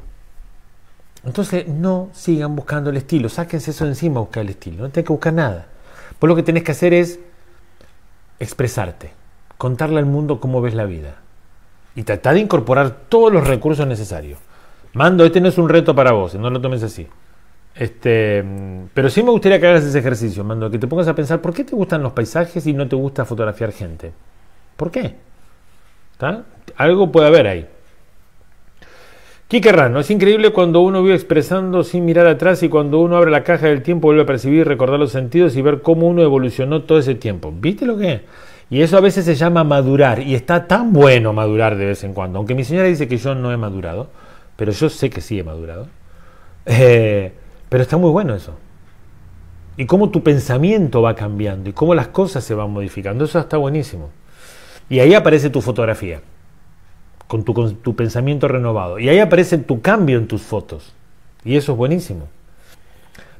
A: Entonces no sigan buscando el estilo, sáquense eso encima, buscar el estilo, no tienen que buscar nada. pues lo que tenés que hacer es expresarte contarle al mundo cómo ves la vida. Y tratar de incorporar todos los recursos necesarios. Mando, este no es un reto para vos, no lo tomes así. Este, pero sí me gustaría que hagas ese ejercicio, Mando, que te pongas a pensar por qué te gustan los paisajes y no te gusta fotografiar gente. ¿Por qué? Algo puede haber ahí. Quique Rano, es increíble cuando uno vive expresando sin mirar atrás y cuando uno abre la caja del tiempo vuelve a percibir, recordar los sentidos y ver cómo uno evolucionó todo ese tiempo. ¿Viste lo que y eso a veces se llama madurar y está tan bueno madurar de vez en cuando. Aunque mi señora dice que yo no he madurado, pero yo sé que sí he madurado. Eh, pero está muy bueno eso. Y cómo tu pensamiento va cambiando y cómo las cosas se van modificando. Eso está buenísimo. Y ahí aparece tu fotografía, con tu, con tu pensamiento renovado. Y ahí aparece tu cambio en tus fotos. Y eso es buenísimo.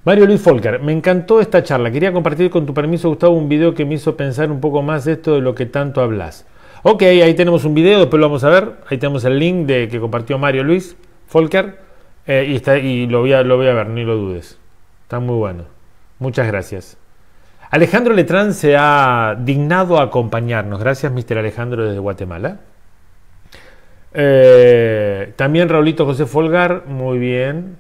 A: Mario Luis Folker, me encantó esta charla. Quería compartir con tu permiso, Gustavo, un video que me hizo pensar un poco más esto de lo que tanto hablas. Ok, ahí tenemos un video, después lo vamos a ver. Ahí tenemos el link de que compartió Mario Luis Folker. Eh, y está, lo, voy a, lo ver, ni lo dudes. Está muy bueno. Muchas gracias. Alejandro Letrán se ha dignado a acompañarnos. Gracias, Mr. Alejandro, desde Guatemala. Eh, también Raulito José Folgar, muy bien.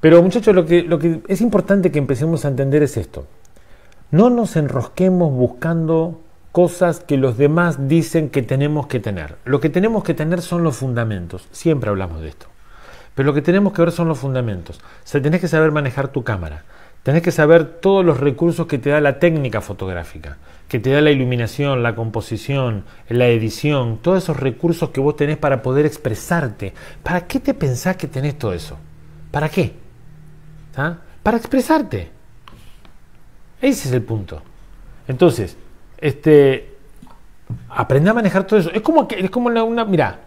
A: Pero muchachos, lo que, es importante que empecemos a entender es esto. No nos enrosquemos buscando cosas que los demás dicen que tenemos que tener. Lo que tenemos que tener son los fundamentos. Siempre hablamos de esto. Pero lo que tenemos que ver son los fundamentos. O sea, tenés que saber manejar tu cámara. Tenés que saber todos los recursos que te da la técnica fotográfica, que te da la iluminación, la composición, la edición, todos esos recursos que vos tenés para poder expresarte. ¿Para qué te pensás que tenés todo eso? ¿Para qué? ¿Ah? para expresarte. Ese es el punto. Entonces, este, aprende a manejar todo eso. Es como, que, es como una, mira,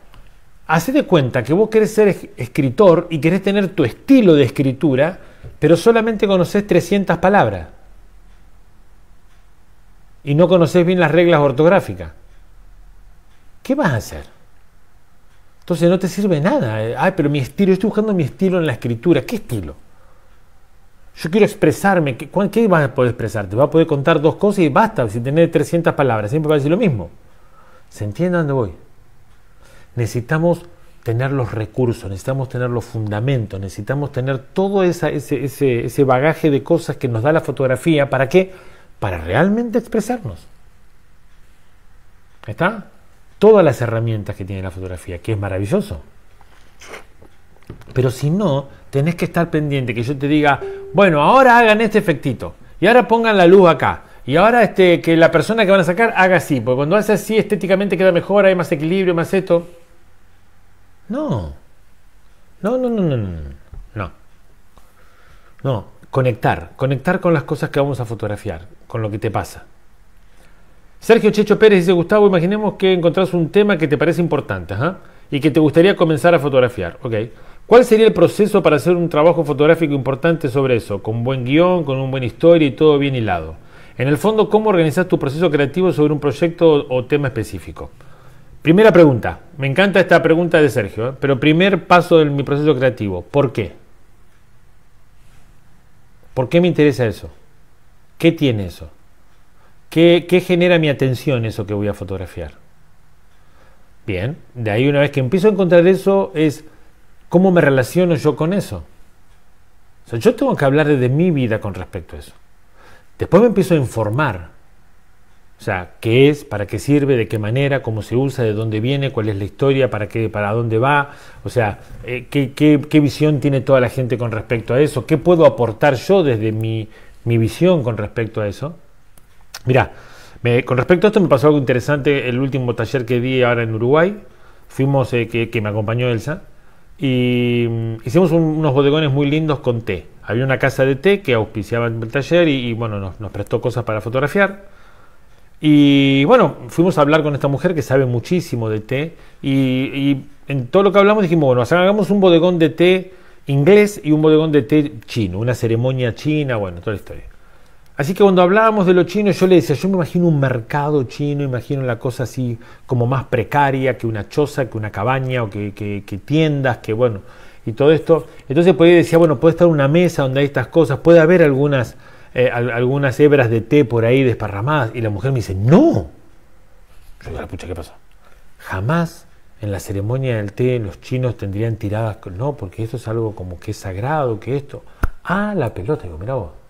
A: hace de cuenta que vos querés ser escritor y querés tener tu estilo de escritura, pero solamente conoces 300 palabras. Y no conoces bien las reglas ortográficas. ¿Qué vas a hacer? Entonces no te sirve nada. Ay, pero mi estilo, estoy buscando mi estilo en la escritura. ¿Qué estilo? Yo quiero expresarme. ¿Qué, vas a poder expresar? Te Vas a poder contar dos cosas y basta, Si tenés 300 palabras. Siempre va a decir lo mismo. ¿Se entiende dónde voy? Necesitamos tener los recursos, necesitamos tener los fundamentos, necesitamos tener todo esa, ese, ese, ese bagaje de cosas que nos da la fotografía. ¿Para qué? Para realmente expresarnos. ¿Está? Todas las herramientas que tiene la fotografía, que es maravilloso. Pero si no, tenés que estar pendiente que yo te diga, bueno, ahora hagan este efectito y ahora pongan la luz acá. Y ahora este, que la persona que van a sacar haga así, porque cuando hace así estéticamente queda mejor, hay más equilibrio, más esto. No. No, no, no, no, no. No. conectar, conectar con las cosas que vamos a fotografiar, con lo que te pasa. Sergio Checho Pérez dice, Gustavo, imaginemos que encontrás un tema que te parece importante ¿eh? y que te gustaría comenzar a fotografiar. ok ¿Cuál sería el proceso para hacer un trabajo fotográfico importante sobre eso? Con buen guión, con una buena historia y todo bien hilado. En el fondo, ¿cómo organizas tu proceso creativo sobre un proyecto o tema específico? Primera pregunta. Me encanta esta pregunta de Sergio, ¿eh? pero primer paso de mi proceso creativo. ¿Por qué? ¿Por qué me interesa eso? ¿Qué tiene eso? ¿Qué, genera mi atención eso que voy a fotografiar? Bien, de ahí una vez que empiezo a encontrar eso es ¿Cómo me relaciono yo con eso? yo tengo que hablar de, mi vida con respecto a eso. Después me empiezo a informar. O sea, qué es, para qué sirve, de qué manera, cómo se usa, de dónde viene, cuál es la historia, para qué, para dónde va. O sea, eh, qué, visión tiene toda la gente con respecto a eso, qué puedo aportar yo desde mi, visión con respecto a eso. Mirá, con respecto a esto me pasó algo interesante el último taller que di ahora en Uruguay. Fuimos, eh, que me acompañó Elsa y mm, hicimos unos bodegones muy lindos con té. Había una casa de té que auspiciaba el taller y, bueno, nos, nos, prestó cosas para fotografiar. Y bueno, fuimos a hablar con esta mujer que sabe muchísimo de té y, en todo lo que hablamos dijimos, bueno, hagamos un bodegón de té inglés y un bodegón de té chino, una ceremonia china, bueno, toda la historia. Así que cuando hablábamos de lo chino, yo le decía, yo me imagino un mercado chino, imagino la cosa así como más precaria que una choza, que una cabaña o que, tiendas, que bueno, y todo esto. Entonces podía pues, decir, bueno, puede estar una mesa donde hay estas cosas, puede haber algunas, eh, algunas hebras de té por ahí desparramadas. Y la mujer me dice, no. Yo digo, la pucha, ¿qué pasa? Jamás en la ceremonia del té los chinos tendrían tiradas, no, porque esto es algo como que es sagrado, que esto. Ah, la pelota, digo, mira vos.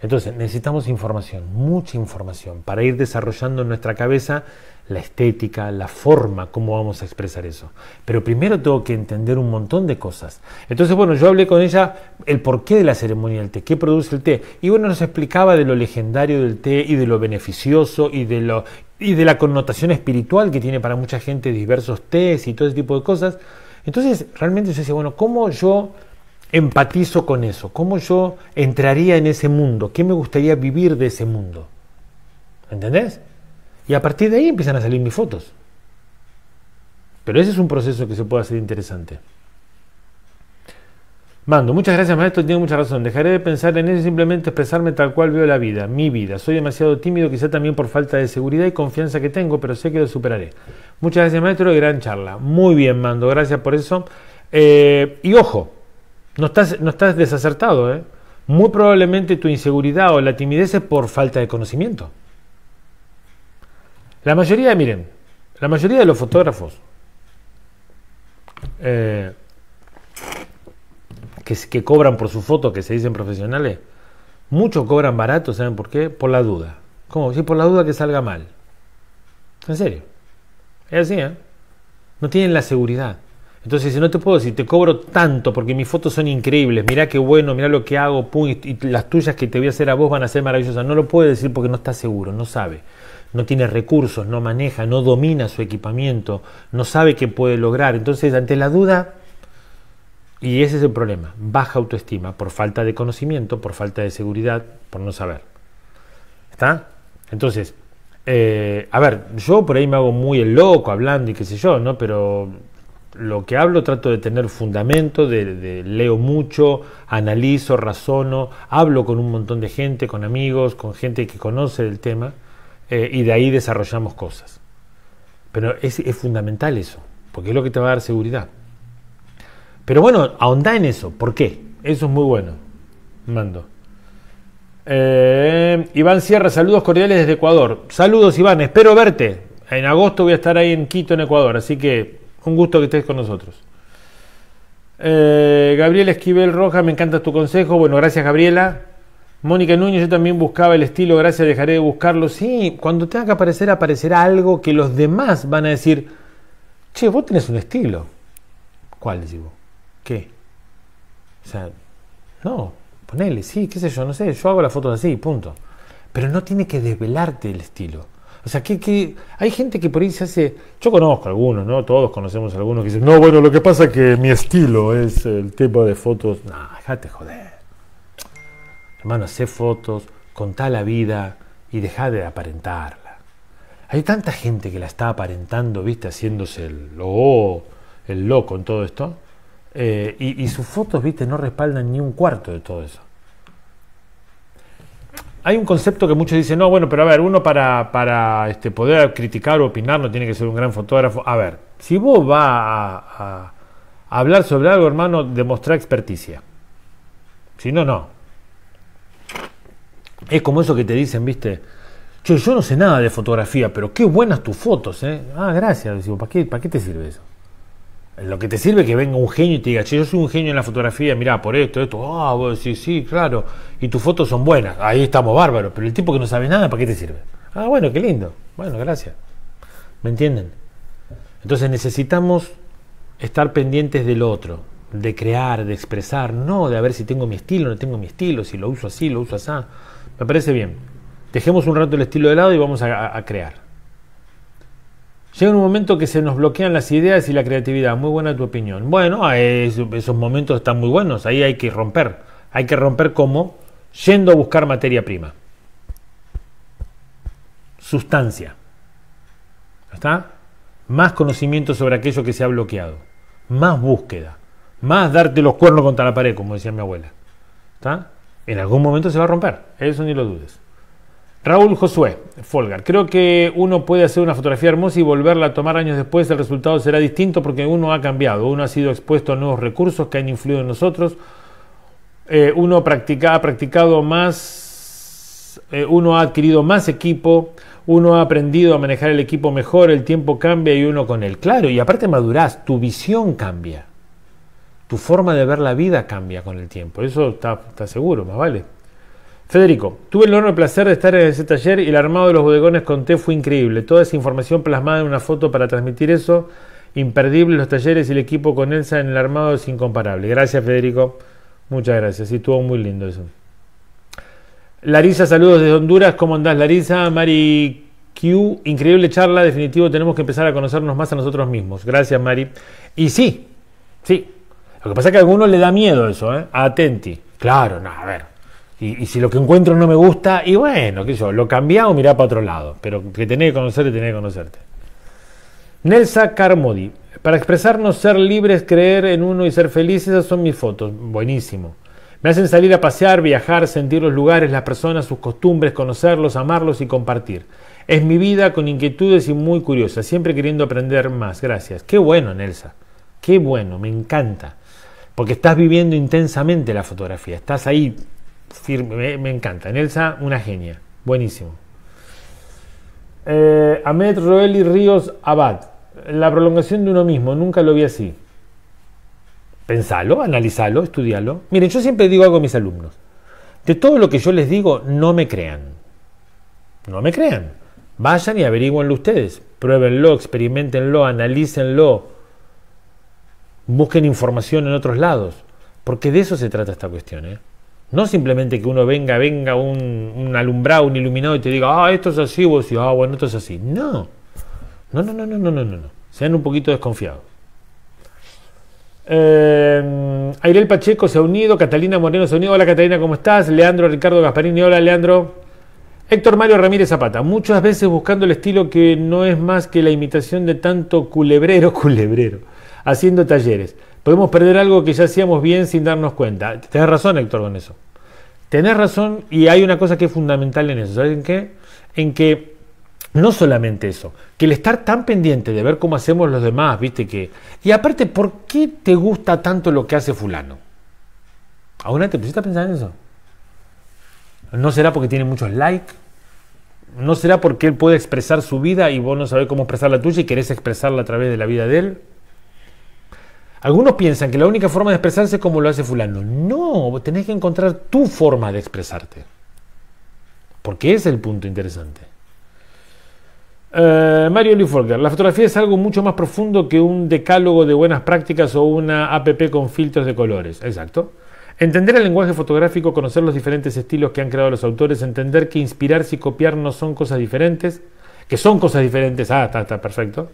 A: Entonces necesitamos información, mucha información, para ir desarrollando en nuestra cabeza la estética, la forma, cómo vamos a expresar eso. Pero primero tengo que entender un montón de cosas. Entonces, bueno, yo hablé con ella el porqué de la ceremonia del té, qué produce el té. Y bueno, nos explicaba de lo legendario del té y de lo beneficioso y de, lo, y de la connotación espiritual que tiene para mucha gente diversos tés y todo ese tipo de cosas. Entonces, realmente yo decía, bueno, ¿cómo yo empatizo con eso? ¿Cómo yo entraría en ese mundo? ¿Qué me gustaría vivir de ese mundo? ¿Entendés? Y a partir de ahí empiezan a salir mis fotos. Pero ese es un proceso que se puede hacer interesante. Mando, muchas gracias maestro, tiene mucha razón. Dejaré de pensar en eso y simplemente expresarme tal cual veo la vida, mi vida. Soy demasiado tímido, quizá también por falta de seguridad y confianza que tengo, pero sé que lo superaré. Muchas gracias maestro y gran charla. Muy bien, Mando, gracias por eso. Eh, y ojo, no estás, no estás desacertado, ¿eh? Muy probablemente tu inseguridad o la timidez es por falta de conocimiento. La mayoría, miren, la mayoría de los fotógrafos eh, que, que, cobran por sus fotos, que se dicen profesionales, muchos cobran barato, ¿saben por qué? Por la duda. ¿Cómo? Sí, por la duda que salga mal. En serio. Es así, ¿eh? No tienen la seguridad. Entonces no te puedo decir, te cobro tanto porque mis fotos son increíbles, mirá qué bueno, mirá lo que hago, pum, y, las tuyas que te voy a hacer a vos van a ser maravillosas. No lo puede decir porque no está seguro, no sabe no tiene recursos, no maneja, no domina su equipamiento, no sabe qué puede lograr. Entonces, ante la duda, y ese es el problema, baja autoestima por falta de conocimiento, por falta de seguridad, por no saber. ¿Está? Entonces, eh, a ver, yo por ahí me hago muy el loco hablando y qué sé yo, ¿no? Pero lo que hablo trato de tener fundamento, de, leo mucho, analizo, razono, hablo con un montón de gente, con amigos, con gente que conoce el tema, eh, y de ahí desarrollamos cosas. Pero es, fundamental eso, porque es lo que te va a dar seguridad. Pero bueno, ahondá en eso, ¿por qué? Eso es muy bueno. Mando. Eh, Iván Sierra, saludos cordiales desde Ecuador. Saludos Iván, espero verte. En agosto voy a estar ahí en Quito, en Ecuador, así que un gusto que estés con nosotros. Eh, Gabriela Esquivel Roja, me encanta tu consejo. Bueno, gracias Gabriela. Mónica Núñez, yo también buscaba el estilo, gracias, dejaré de buscarlo. Sí, cuando tenga que aparecer, aparecerá algo que los demás van a decir, che, vos tenés un estilo. ¿Cuál digo? ¿Qué? O sea, no, ponele, sí, qué sé yo, no sé, yo hago las fotos así, punto. Pero no tiene que desvelarte el estilo. O sea, que, que, hay gente que por ahí se hace. Yo conozco algunos, ¿no? Todos conocemos algunos que dicen, no, bueno, lo que pasa es que mi estilo es el tema de fotos. No, déjate joder. Hermano, hace fotos, contá la vida y dejá de aparentarla. Hay tanta gente que la está aparentando, ¿viste? Haciéndose el, el loco en todo esto. Eh, y sus fotos, ¿viste? No respaldan ni un cuarto de todo eso hay un concepto que muchos dicen, no, bueno, pero a ver, uno para, este, poder criticar o opinar no tiene que ser un gran fotógrafo. A ver, si vos vas a, hablar sobre algo, hermano, demostrar experticia. Si no, no. Es como eso que te dicen, viste, yo, yo no sé nada de fotografía, pero qué buenas tus fotos, ¿eh? Ah, gracias, ¿para qué, ¿para qué te sirve eso? Lo que te sirve que venga un genio y te diga, che, yo soy un genio en la fotografía, mirá, por esto, esto, ah, sí, sí, claro, y tus fotos son buenas, ahí estamos bárbaros, pero el tipo que no sabe nada, ¿para qué te sirve? Ah, bueno, qué lindo, bueno, gracias. ¿Me entienden? Entonces necesitamos estar pendientes del otro, de crear, de expresar, no de a ver si tengo mi estilo, no tengo mi estilo, si lo uso así, lo uso así. Me parece bien. Dejemos un rato el estilo de lado y vamos a crear. Llega un momento que se nos bloquean las ideas y la creatividad. Muy buena tu opinión. Bueno, eh, esos momentos están muy buenos. Ahí hay que romper. Hay que romper como yendo a buscar materia prima. Sustancia. ¿Está? Más conocimiento sobre aquello que se ha bloqueado. Más búsqueda. Más darte los cuernos contra la pared, como decía mi abuela. ¿Está? En algún momento se va a romper. Eso ni lo dudes. Raúl Josué, Folgar, creo que uno puede hacer una fotografía hermosa y volverla a tomar años después, el resultado será distinto porque uno ha cambiado, uno ha sido expuesto a nuevos recursos que han influido en nosotros, eh, uno ha practicado más, eh, uno ha adquirido más equipo, uno ha aprendido a manejar el equipo mejor, el tiempo cambia y uno con él. Claro, y aparte madurás, tu visión cambia, tu forma de ver la vida cambia con el tiempo, eso está, está seguro, más vale. Federico, tuve el el placer de estar en ese taller y el armado de los bodegones con té fue increíble. Toda esa información plasmada en una foto para transmitir eso, imperdible los talleres y el equipo con Elsa en el armado es incomparable. Gracias Federico, muchas gracias. Sí, estuvo muy lindo eso. Larisa, saludos desde Honduras. ¿Cómo andás Larisa? Mari Q, increíble charla, definitivo, tenemos que empezar a conocernos más a nosotros mismos. Gracias Mari. Y sí, sí. Lo que pasa es que a algunos le da miedo eso, ¿eh? A Atenti. Claro, no, a ver. Y, si lo que encuentro no me gusta, y bueno, qué yo, lo cambia o mirá para otro lado. Pero que tenés que conocerte, tenés que conocerte. Nelsa Carmody. Para expresarnos, ser libres, creer en uno y ser felices, esas son mis fotos. Buenísimo. Me hacen salir a pasear, viajar, sentir los lugares, las personas, sus costumbres, conocerlos, amarlos y compartir. Es mi vida con inquietudes y muy curiosas. siempre queriendo aprender más. Gracias. Qué bueno, Nelsa. Qué bueno, me encanta. Porque estás viviendo intensamente la fotografía, estás ahí firme, me, encanta. Nelsa, una genia. Buenísimo. Eh, Ahmed Roeli Ríos Abad. La prolongación de uno mismo, nunca lo vi así. Pensalo, analizalo, estudialo. Miren, yo siempre digo algo a mis alumnos. De todo lo que yo les digo, no me crean. No me crean. Vayan y averigüenlo ustedes. Pruébenlo, experimentenlo, analícenlo. Busquen información en otros lados. Porque de eso se trata esta cuestión. ¿eh? No simplemente que uno venga, venga un, alumbrado, un iluminado y te diga, ah, esto es así, vos y ah, bueno, esto es así. No. No, no, no, no, no, no, no. Sean un poquito desconfiados. Eh, Airel Pacheco se ha unido, Catalina Moreno se ha unido. Hola Catalina, ¿cómo estás? Leandro Ricardo Gasparini, hola Leandro. Héctor Mario Ramírez Zapata, muchas veces buscando el estilo que no es más que la imitación de tanto culebrero, culebrero, haciendo talleres. Podemos perder algo que ya hacíamos bien sin darnos cuenta. Tienes razón, Héctor, con eso. Tenés razón y hay una cosa que es fundamental en eso. en qué? En que no solamente eso, que el estar tan pendiente de ver cómo hacemos los demás, viste que... Y aparte, ¿por qué te gusta tanto lo que hace fulano? ¿Aún te pusiste pensar en eso? ¿No será porque tiene muchos likes? ¿No será porque él puede expresar su vida y vos no sabés cómo expresar la tuya y querés expresarla a través de la vida de él? Algunos piensan que la única forma de expresarse es como lo hace fulano. No, tenés que encontrar tu forma de expresarte. Porque es el punto interesante. Eh, Mario Lee la fotografía es algo mucho más profundo que un decálogo de buenas prácticas o una app con filtros de colores. Exacto. Entender el lenguaje fotográfico, conocer los diferentes estilos que han creado los autores, entender que inspirarse y copiar no son cosas diferentes, que son cosas diferentes. Ah, está, está perfecto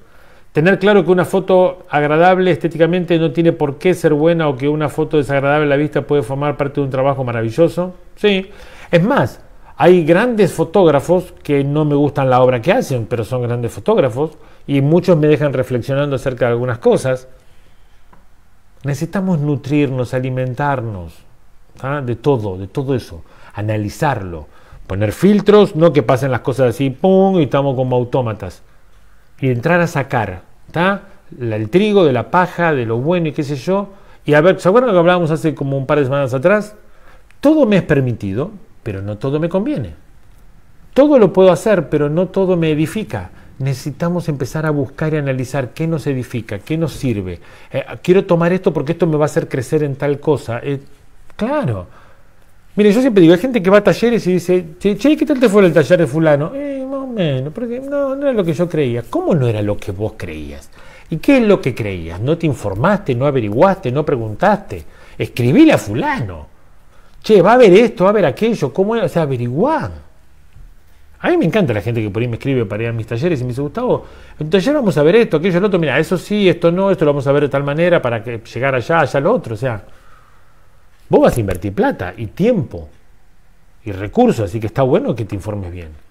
A: Tener claro que una foto agradable estéticamente no tiene por qué ser buena o que una foto desagradable a la vista puede formar parte de un trabajo maravilloso. Sí. Es más, hay grandes fotógrafos que no me gustan la obra que hacen, pero son grandes fotógrafos y muchos me dejan reflexionando acerca de algunas cosas. Necesitamos nutrirnos, alimentarnos ¿ah? de todo, de todo eso, analizarlo, poner filtros, no que pasen las cosas así, ¡pum! y estamos como autómatas y entrar a sacar ¿ta? el trigo de la paja, de lo bueno y qué sé yo. Y a ver, ¿se acuerdan que hablábamos hace como un par de semanas atrás? Todo me es permitido, pero no todo me conviene. Todo lo puedo hacer, pero no todo me edifica. Necesitamos empezar a buscar y analizar qué nos edifica, qué nos sirve. Eh, quiero tomar esto porque esto me va a hacer crecer en tal cosa. Eh, claro. Mire, yo siempre digo, hay gente que va a talleres y dice, che, ¿qué tal te fue el taller de fulano? Eh, bueno, porque no, no era lo que yo creía. ¿Cómo no era lo que vos creías? ¿Y qué es lo que creías? ¿No te informaste, no averiguaste, no preguntaste? Escribíle a fulano. Che, va a haber esto, va a haber aquello, ¿cómo era? O sea, averiguá. A mí me encanta la gente que por ahí me escribe para ir a mis talleres y me dice, Gustavo, en taller vamos a ver esto, aquello, lo otro. Mira, eso sí, esto no, esto lo vamos a ver de tal manera para que llegar allá, allá lo otro. O sea, vos vas a invertir plata y tiempo y recursos, así que está bueno que te informes bien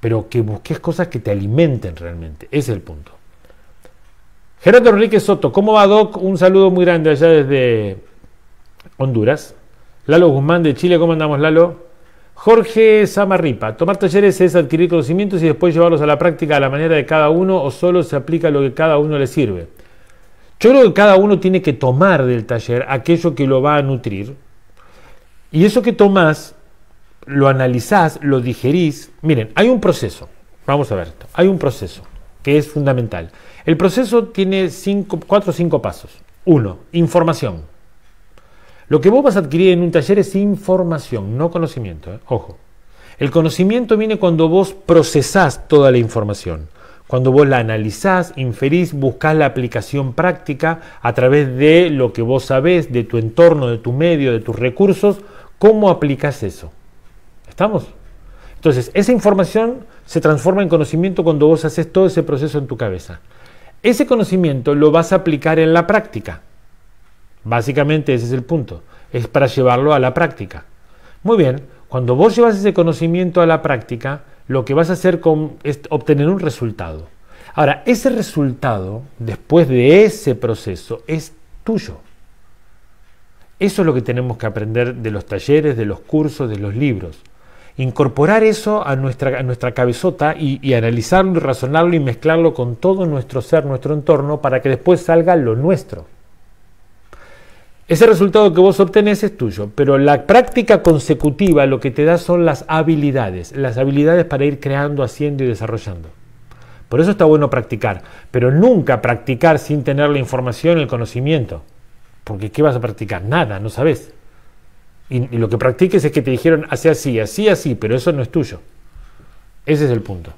A: pero que busques cosas que te alimenten realmente. Ese es el punto. Gerardo Enrique Soto, ¿cómo va Doc? Un saludo muy grande allá desde Honduras. Lalo Guzmán de Chile, ¿cómo andamos Lalo? Jorge Samarripa, tomar talleres es adquirir conocimientos y después llevarlos a la práctica a la manera de cada uno o solo se aplica lo que cada uno le sirve. Yo creo que cada uno tiene que tomar del taller aquello que lo va a nutrir. Y eso que tomas lo analizás, lo digerís. Miren, hay un proceso. Vamos a ver esto. Hay un proceso que es fundamental. El proceso tiene cuatro o cinco pasos. Uno, información. Lo que vos vas a adquirir en un taller es información, no conocimiento. ¿eh? Ojo. El conocimiento viene cuando vos procesás toda la información. Cuando vos la analizás, inferís, buscas la aplicación práctica a través de lo que vos sabés, de tu entorno, de tu medio, de tus recursos, ¿cómo aplicás eso? ¿Estamos? Entonces, esa información se transforma en conocimiento cuando vos haces todo ese proceso en tu cabeza. Ese conocimiento lo vas a aplicar en la práctica. Básicamente ese es el punto. Es para llevarlo a la práctica. Muy bien, cuando vos llevas ese conocimiento a la práctica, lo que vas a hacer es obtener un resultado. Ahora, ese resultado, después de ese proceso, es tuyo. Eso es lo que tenemos que aprender de los talleres, de los cursos, de los libros incorporar eso a nuestra, nuestra cabezota y, y, analizarlo y razonarlo y mezclarlo con todo nuestro ser, nuestro entorno, para que después salga lo nuestro. Ese resultado que vos obtenés es tuyo, pero la práctica consecutiva lo que te da son las habilidades, las habilidades para ir creando, haciendo y desarrollando. Por eso está bueno practicar, pero nunca practicar sin tener la información, el conocimiento, porque ¿qué vas a practicar? Nada, no sabes. Y, lo que practiques es que te dijeron, así así, así, así, pero eso no es tuyo. Ese es el punto.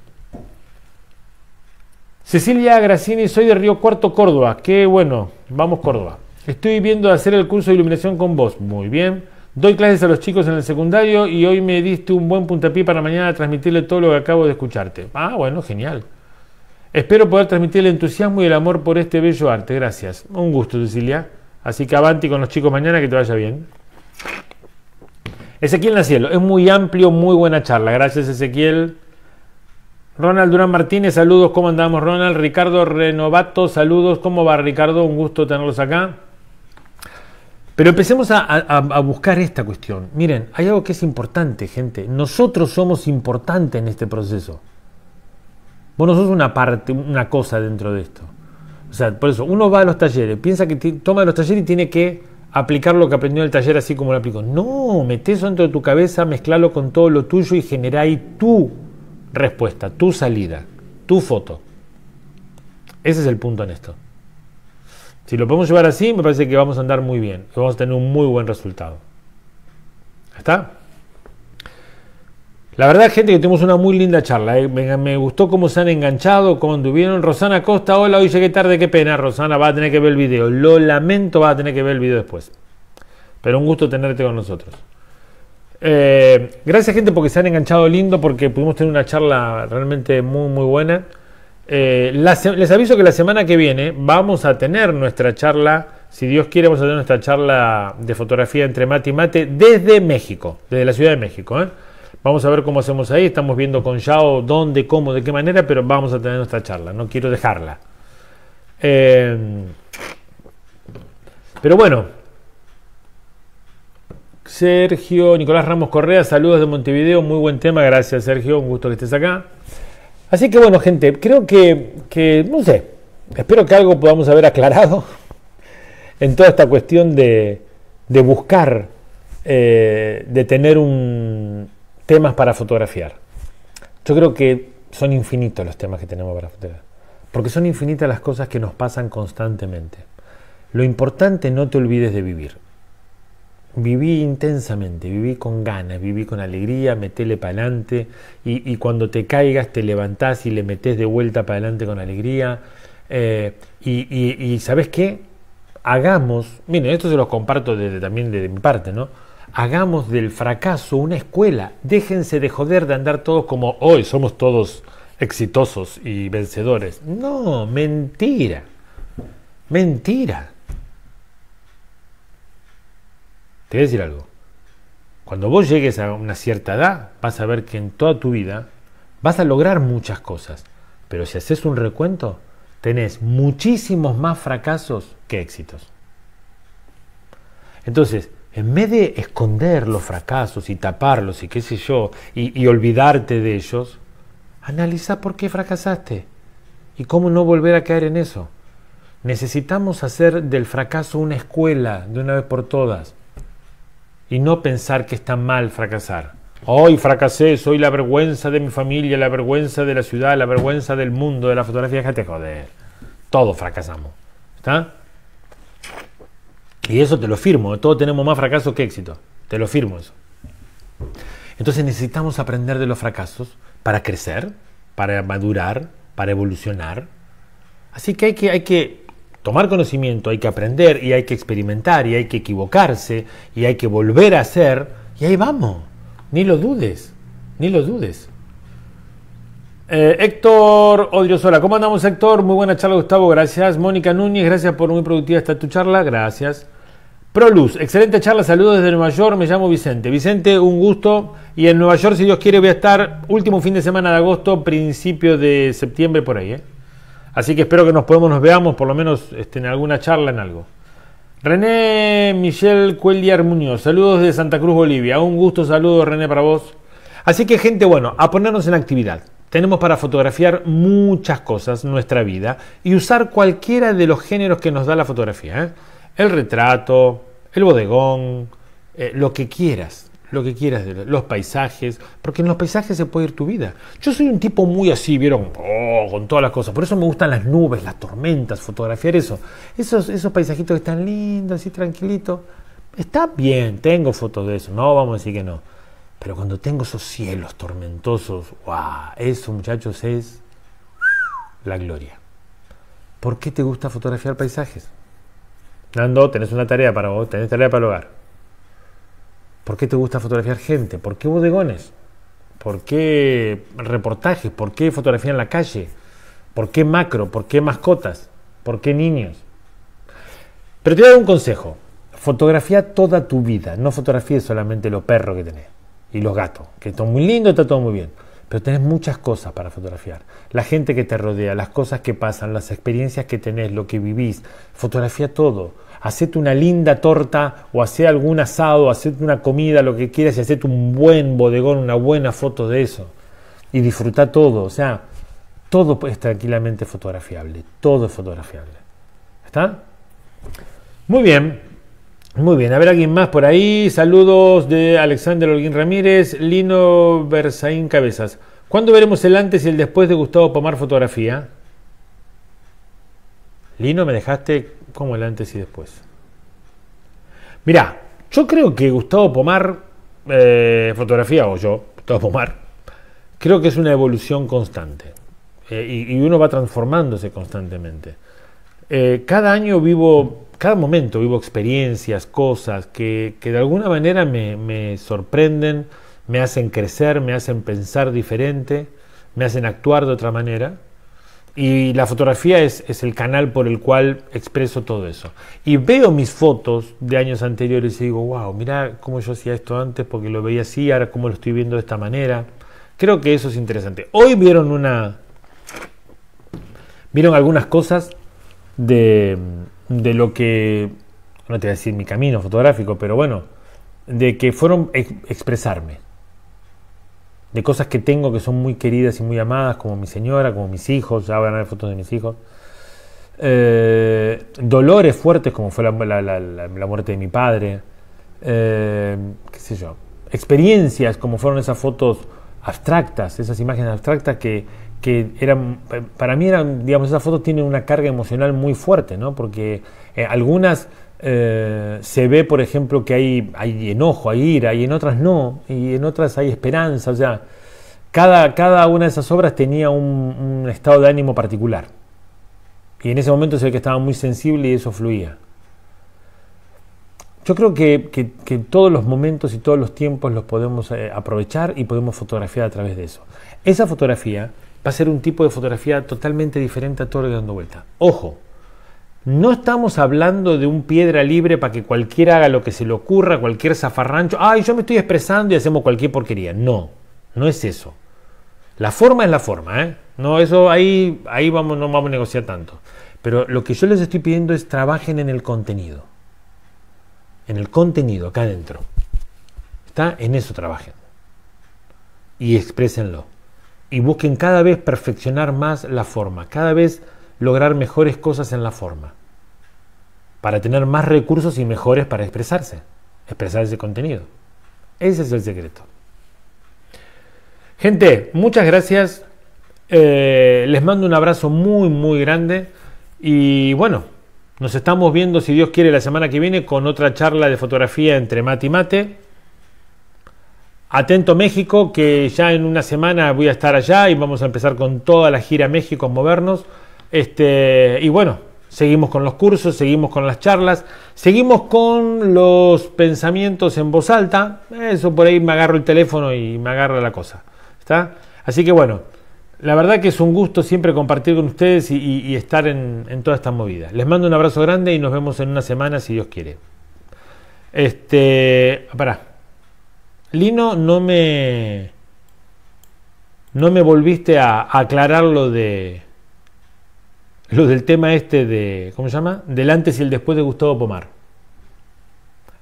A: Cecilia Gracini, soy de Río Cuarto, Córdoba. Qué bueno, vamos Córdoba. Estoy viendo hacer el curso de iluminación con vos. Muy bien. Doy clases a los chicos en el secundario y hoy me diste un buen puntapié para mañana transmitirle todo lo que acabo de escucharte. Ah, bueno, genial. Espero poder transmitir el entusiasmo y el amor por este bello arte. Gracias. Un gusto, Cecilia. Así que avante con los chicos mañana, que te vaya bien. Ezequiel Nacielo, es muy amplio, muy buena charla. Gracias, Ezequiel. Ronald Durán Martínez, saludos, ¿cómo andamos, Ronald? Ricardo Renovato, saludos, ¿cómo va, Ricardo? Un gusto tenerlos acá. Pero empecemos a, buscar esta cuestión. Miren, hay algo que es importante, gente. Nosotros somos importantes en este proceso. Vos no sos una parte, una cosa dentro de esto. O sea, por eso, uno va a los talleres, piensa que toma los talleres y tiene que aplicar lo que aprendió en el taller así como lo aplicó. No, mete eso dentro de tu cabeza, mezclalo con todo lo tuyo y genera ahí tu respuesta, tu salida, tu foto. Ese es el punto en esto. Si lo podemos llevar así, me parece que vamos a andar muy bien, vamos a tener un muy buen resultado. ¿Está? La verdad, gente, que tuvimos una muy linda charla. ¿eh? Me, gustó cómo se han enganchado, cómo tuvieron... Rosana Costa, hola, hoy llegué tarde, qué pena. Rosana, va a tener que ver el video. Lo lamento, va a tener que ver el video después. Pero un gusto tenerte con nosotros. Eh, gracias, gente, porque se han enganchado lindo, porque pudimos tener una charla realmente muy, muy buena. Eh, les aviso que la semana que viene vamos a tener nuestra charla, si Dios quiere, vamos a tener nuestra charla de fotografía entre mate y mate desde México, desde la Ciudad de México. ¿eh? Vamos a ver cómo hacemos ahí. Estamos viendo con Yao dónde, cómo, de qué manera, pero vamos a tener nuestra charla. No quiero dejarla. Eh, pero bueno. Sergio, Nicolás Ramos Correa, saludos de Montevideo. Muy buen tema. Gracias, Sergio. Un gusto que estés acá. Así que bueno, gente, creo que, no sé, espero que algo podamos haber aclarado en toda esta cuestión de, buscar, eh, de tener un, Temas para fotografiar. Yo creo que son infinitos los temas que tenemos para fotografiar. Porque son infinitas las cosas que nos pasan constantemente. Lo importante, no te olvides de vivir. Viví intensamente, viví con ganas, viví con alegría, metele para adelante y, cuando te caigas te levantás y le metes de vuelta para adelante con alegría. Eh, y, ¿sabes qué? Hagamos, miren, esto se los comparto desde, también de mi parte, ¿no? Hagamos del fracaso una escuela. Déjense de joder de andar todos como hoy, somos todos exitosos y vencedores. No, mentira. Mentira. Te voy a decir algo. Cuando vos llegues a una cierta edad, vas a ver que en toda tu vida vas a lograr muchas cosas. Pero si haces un recuento, tenés muchísimos más fracasos que éxitos. Entonces, en vez de esconder los fracasos y taparlos y qué sé yo, y, olvidarte de ellos, analiza por qué fracasaste y cómo no volver a caer en eso. Necesitamos hacer del fracaso una escuela de una vez por todas y no pensar que está mal fracasar. Hoy fracasé, soy la vergüenza de mi familia, la vergüenza de la ciudad, la vergüenza del mundo, de la fotografía. Déjate joder. Todos fracasamos. ¿Está? Y eso te lo firmo, todos tenemos más fracasos que éxito, te lo firmo eso. Entonces necesitamos aprender de los fracasos para crecer, para madurar, para evolucionar. Así que hay que, hay que tomar conocimiento, hay que aprender y hay que experimentar y hay que equivocarse y hay que volver a hacer y ahí vamos. Ni lo dudes, ni lo dudes. Eh, Héctor Odriozola, ¿cómo andamos Héctor? Muy buena charla Gustavo, gracias. Mónica Núñez, gracias por muy productiva esta tu charla, gracias. Proluz, excelente charla, saludos desde Nueva York, me llamo Vicente. Vicente, un gusto y en Nueva York, si Dios quiere, voy a estar último fin de semana de agosto, principio de septiembre por ahí. ¿eh? Así que espero que nos podamos, nos veamos, por lo menos este, en alguna charla, en algo. René Michel Cueldiar Muñoz, saludos de Santa Cruz, Bolivia. Un gusto, saludos René para vos. Así que gente, bueno, a ponernos en actividad. Tenemos para fotografiar muchas cosas, nuestra vida, y usar cualquiera de los géneros que nos da la fotografía. ¿eh? el retrato, el bodegón, eh, lo que quieras, lo que quieras, los paisajes, porque en los paisajes se puede ir tu vida. Yo soy un tipo muy así, vieron, oh, con todas las cosas, por eso me gustan las nubes, las tormentas, fotografiar eso. Esos, esos paisajitos que están lindos, así tranquilitos, está bien, tengo fotos de eso, no vamos a decir que no. Pero cuando tengo esos cielos tormentosos, wow, eso muchachos es la gloria. ¿Por qué te gusta fotografiar paisajes? Nando, tenés una tarea para vos, tenés tarea para el hogar. ¿Por qué te gusta fotografiar gente? ¿Por qué bodegones? ¿Por qué reportajes? ¿Por qué fotografía en la calle? ¿Por qué macro? ¿Por qué mascotas? ¿Por qué niños? Pero te doy un consejo. Fotografía toda tu vida. No fotografíes solamente los perros que tenés y los gatos, que están muy lindos, está todo muy bien pero tenés muchas cosas para fotografiar. La gente que te rodea, las cosas que pasan, las experiencias que tenés, lo que vivís. Fotografía todo. Hacete una linda torta o hacé algún asado, hacete una comida, lo que quieras y hacete un buen bodegón, una buena foto de eso. Y disfruta todo. O sea, todo es tranquilamente fotografiable. Todo es fotografiable. ¿Está? Muy bien. Muy bien, a ver alguien más por ahí. Saludos de Alexander Olguín Ramírez, Lino Bersaín Cabezas. ¿Cuándo veremos el antes y el después de Gustavo Pomar fotografía? Lino, me dejaste como el antes y después. Mirá, yo creo que Gustavo Pomar, eh, fotografía o yo, Gustavo Pomar, creo que es una evolución constante. Eh, y uno va transformándose constantemente. Eh, cada año vivo, cada momento vivo experiencias, cosas que, que de alguna manera me, me, sorprenden, me hacen crecer, me hacen pensar diferente, me hacen actuar de otra manera. Y la fotografía es, es el canal por el cual expreso todo eso. Y veo mis fotos de años anteriores y digo, wow, mira cómo yo hacía esto antes porque lo veía así, ahora cómo lo estoy viendo de esta manera. Creo que eso es interesante. Hoy vieron una, vieron algunas cosas de, de lo que, no te voy a decir mi camino fotográfico, pero bueno, de que fueron expresarme, de cosas que tengo que son muy queridas y muy amadas, como mi señora, como mis hijos, ya van a ver fotos de mis hijos. Eh, dolores fuertes como fue la, muerte de mi padre, eh, qué sé yo, experiencias como fueron esas fotos abstractas, esas imágenes abstractas que, que eran, para mí eran, digamos, esas fotos tienen una carga emocional muy fuerte, ¿no? Porque eh, algunas eh, se ve, por ejemplo, que hay, hay enojo, hay ira, y en otras no, y en otras hay esperanza, o sea, cada, cada una de esas obras tenía un, estado de ánimo particular. Y en ese momento se ve que estaba muy sensible y eso fluía. Yo creo que, que, todos los momentos y todos los tiempos los podemos eh, aprovechar y podemos fotografiar a través de eso. Esa fotografía va a ser un tipo de fotografía totalmente diferente a todo lo que dando vuelta. Ojo, no estamos hablando de un piedra libre para que cualquiera haga lo que se le ocurra, cualquier zafarrancho, ay, yo me estoy expresando y hacemos cualquier porquería. No, no es eso. La forma es la forma, ¿eh? No, eso ahí, ahí vamos, no vamos a negociar tanto. Pero lo que yo les estoy pidiendo es trabajen en el contenido. En el contenido, acá adentro. Está en eso trabajen. Y exprésenlo y busquen cada vez perfeccionar más la forma, cada vez lograr mejores cosas en la forma, para tener más recursos y mejores para expresarse, expresar ese contenido. Ese es el secreto. Gente, muchas gracias. Eh, les mando un abrazo muy, muy grande. Y bueno, nos estamos viendo, si Dios quiere, la semana que viene con otra charla de fotografía entre mate y mate. Atento México, que ya en una semana voy a estar allá y vamos a empezar con toda la gira México movernos. Este, y bueno, seguimos con los cursos, seguimos con las charlas, seguimos con los pensamientos en voz alta. Eso por ahí me agarro el teléfono y me agarra la cosa. ¿está? Así que bueno, la verdad que es un gusto siempre compartir con ustedes y, estar en, en, toda esta movida. Les mando un abrazo grande y nos vemos en una semana si Dios quiere. Este, pará. Lino, no me. No me volviste a, aclarar lo de. Lo del tema este de. ¿Cómo se llama? Del antes y el después de Gustavo Pomar.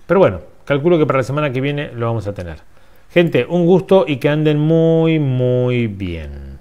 A: Pero bueno, calculo que para la semana que viene lo vamos a tener. Gente, un gusto y que anden muy, muy bien.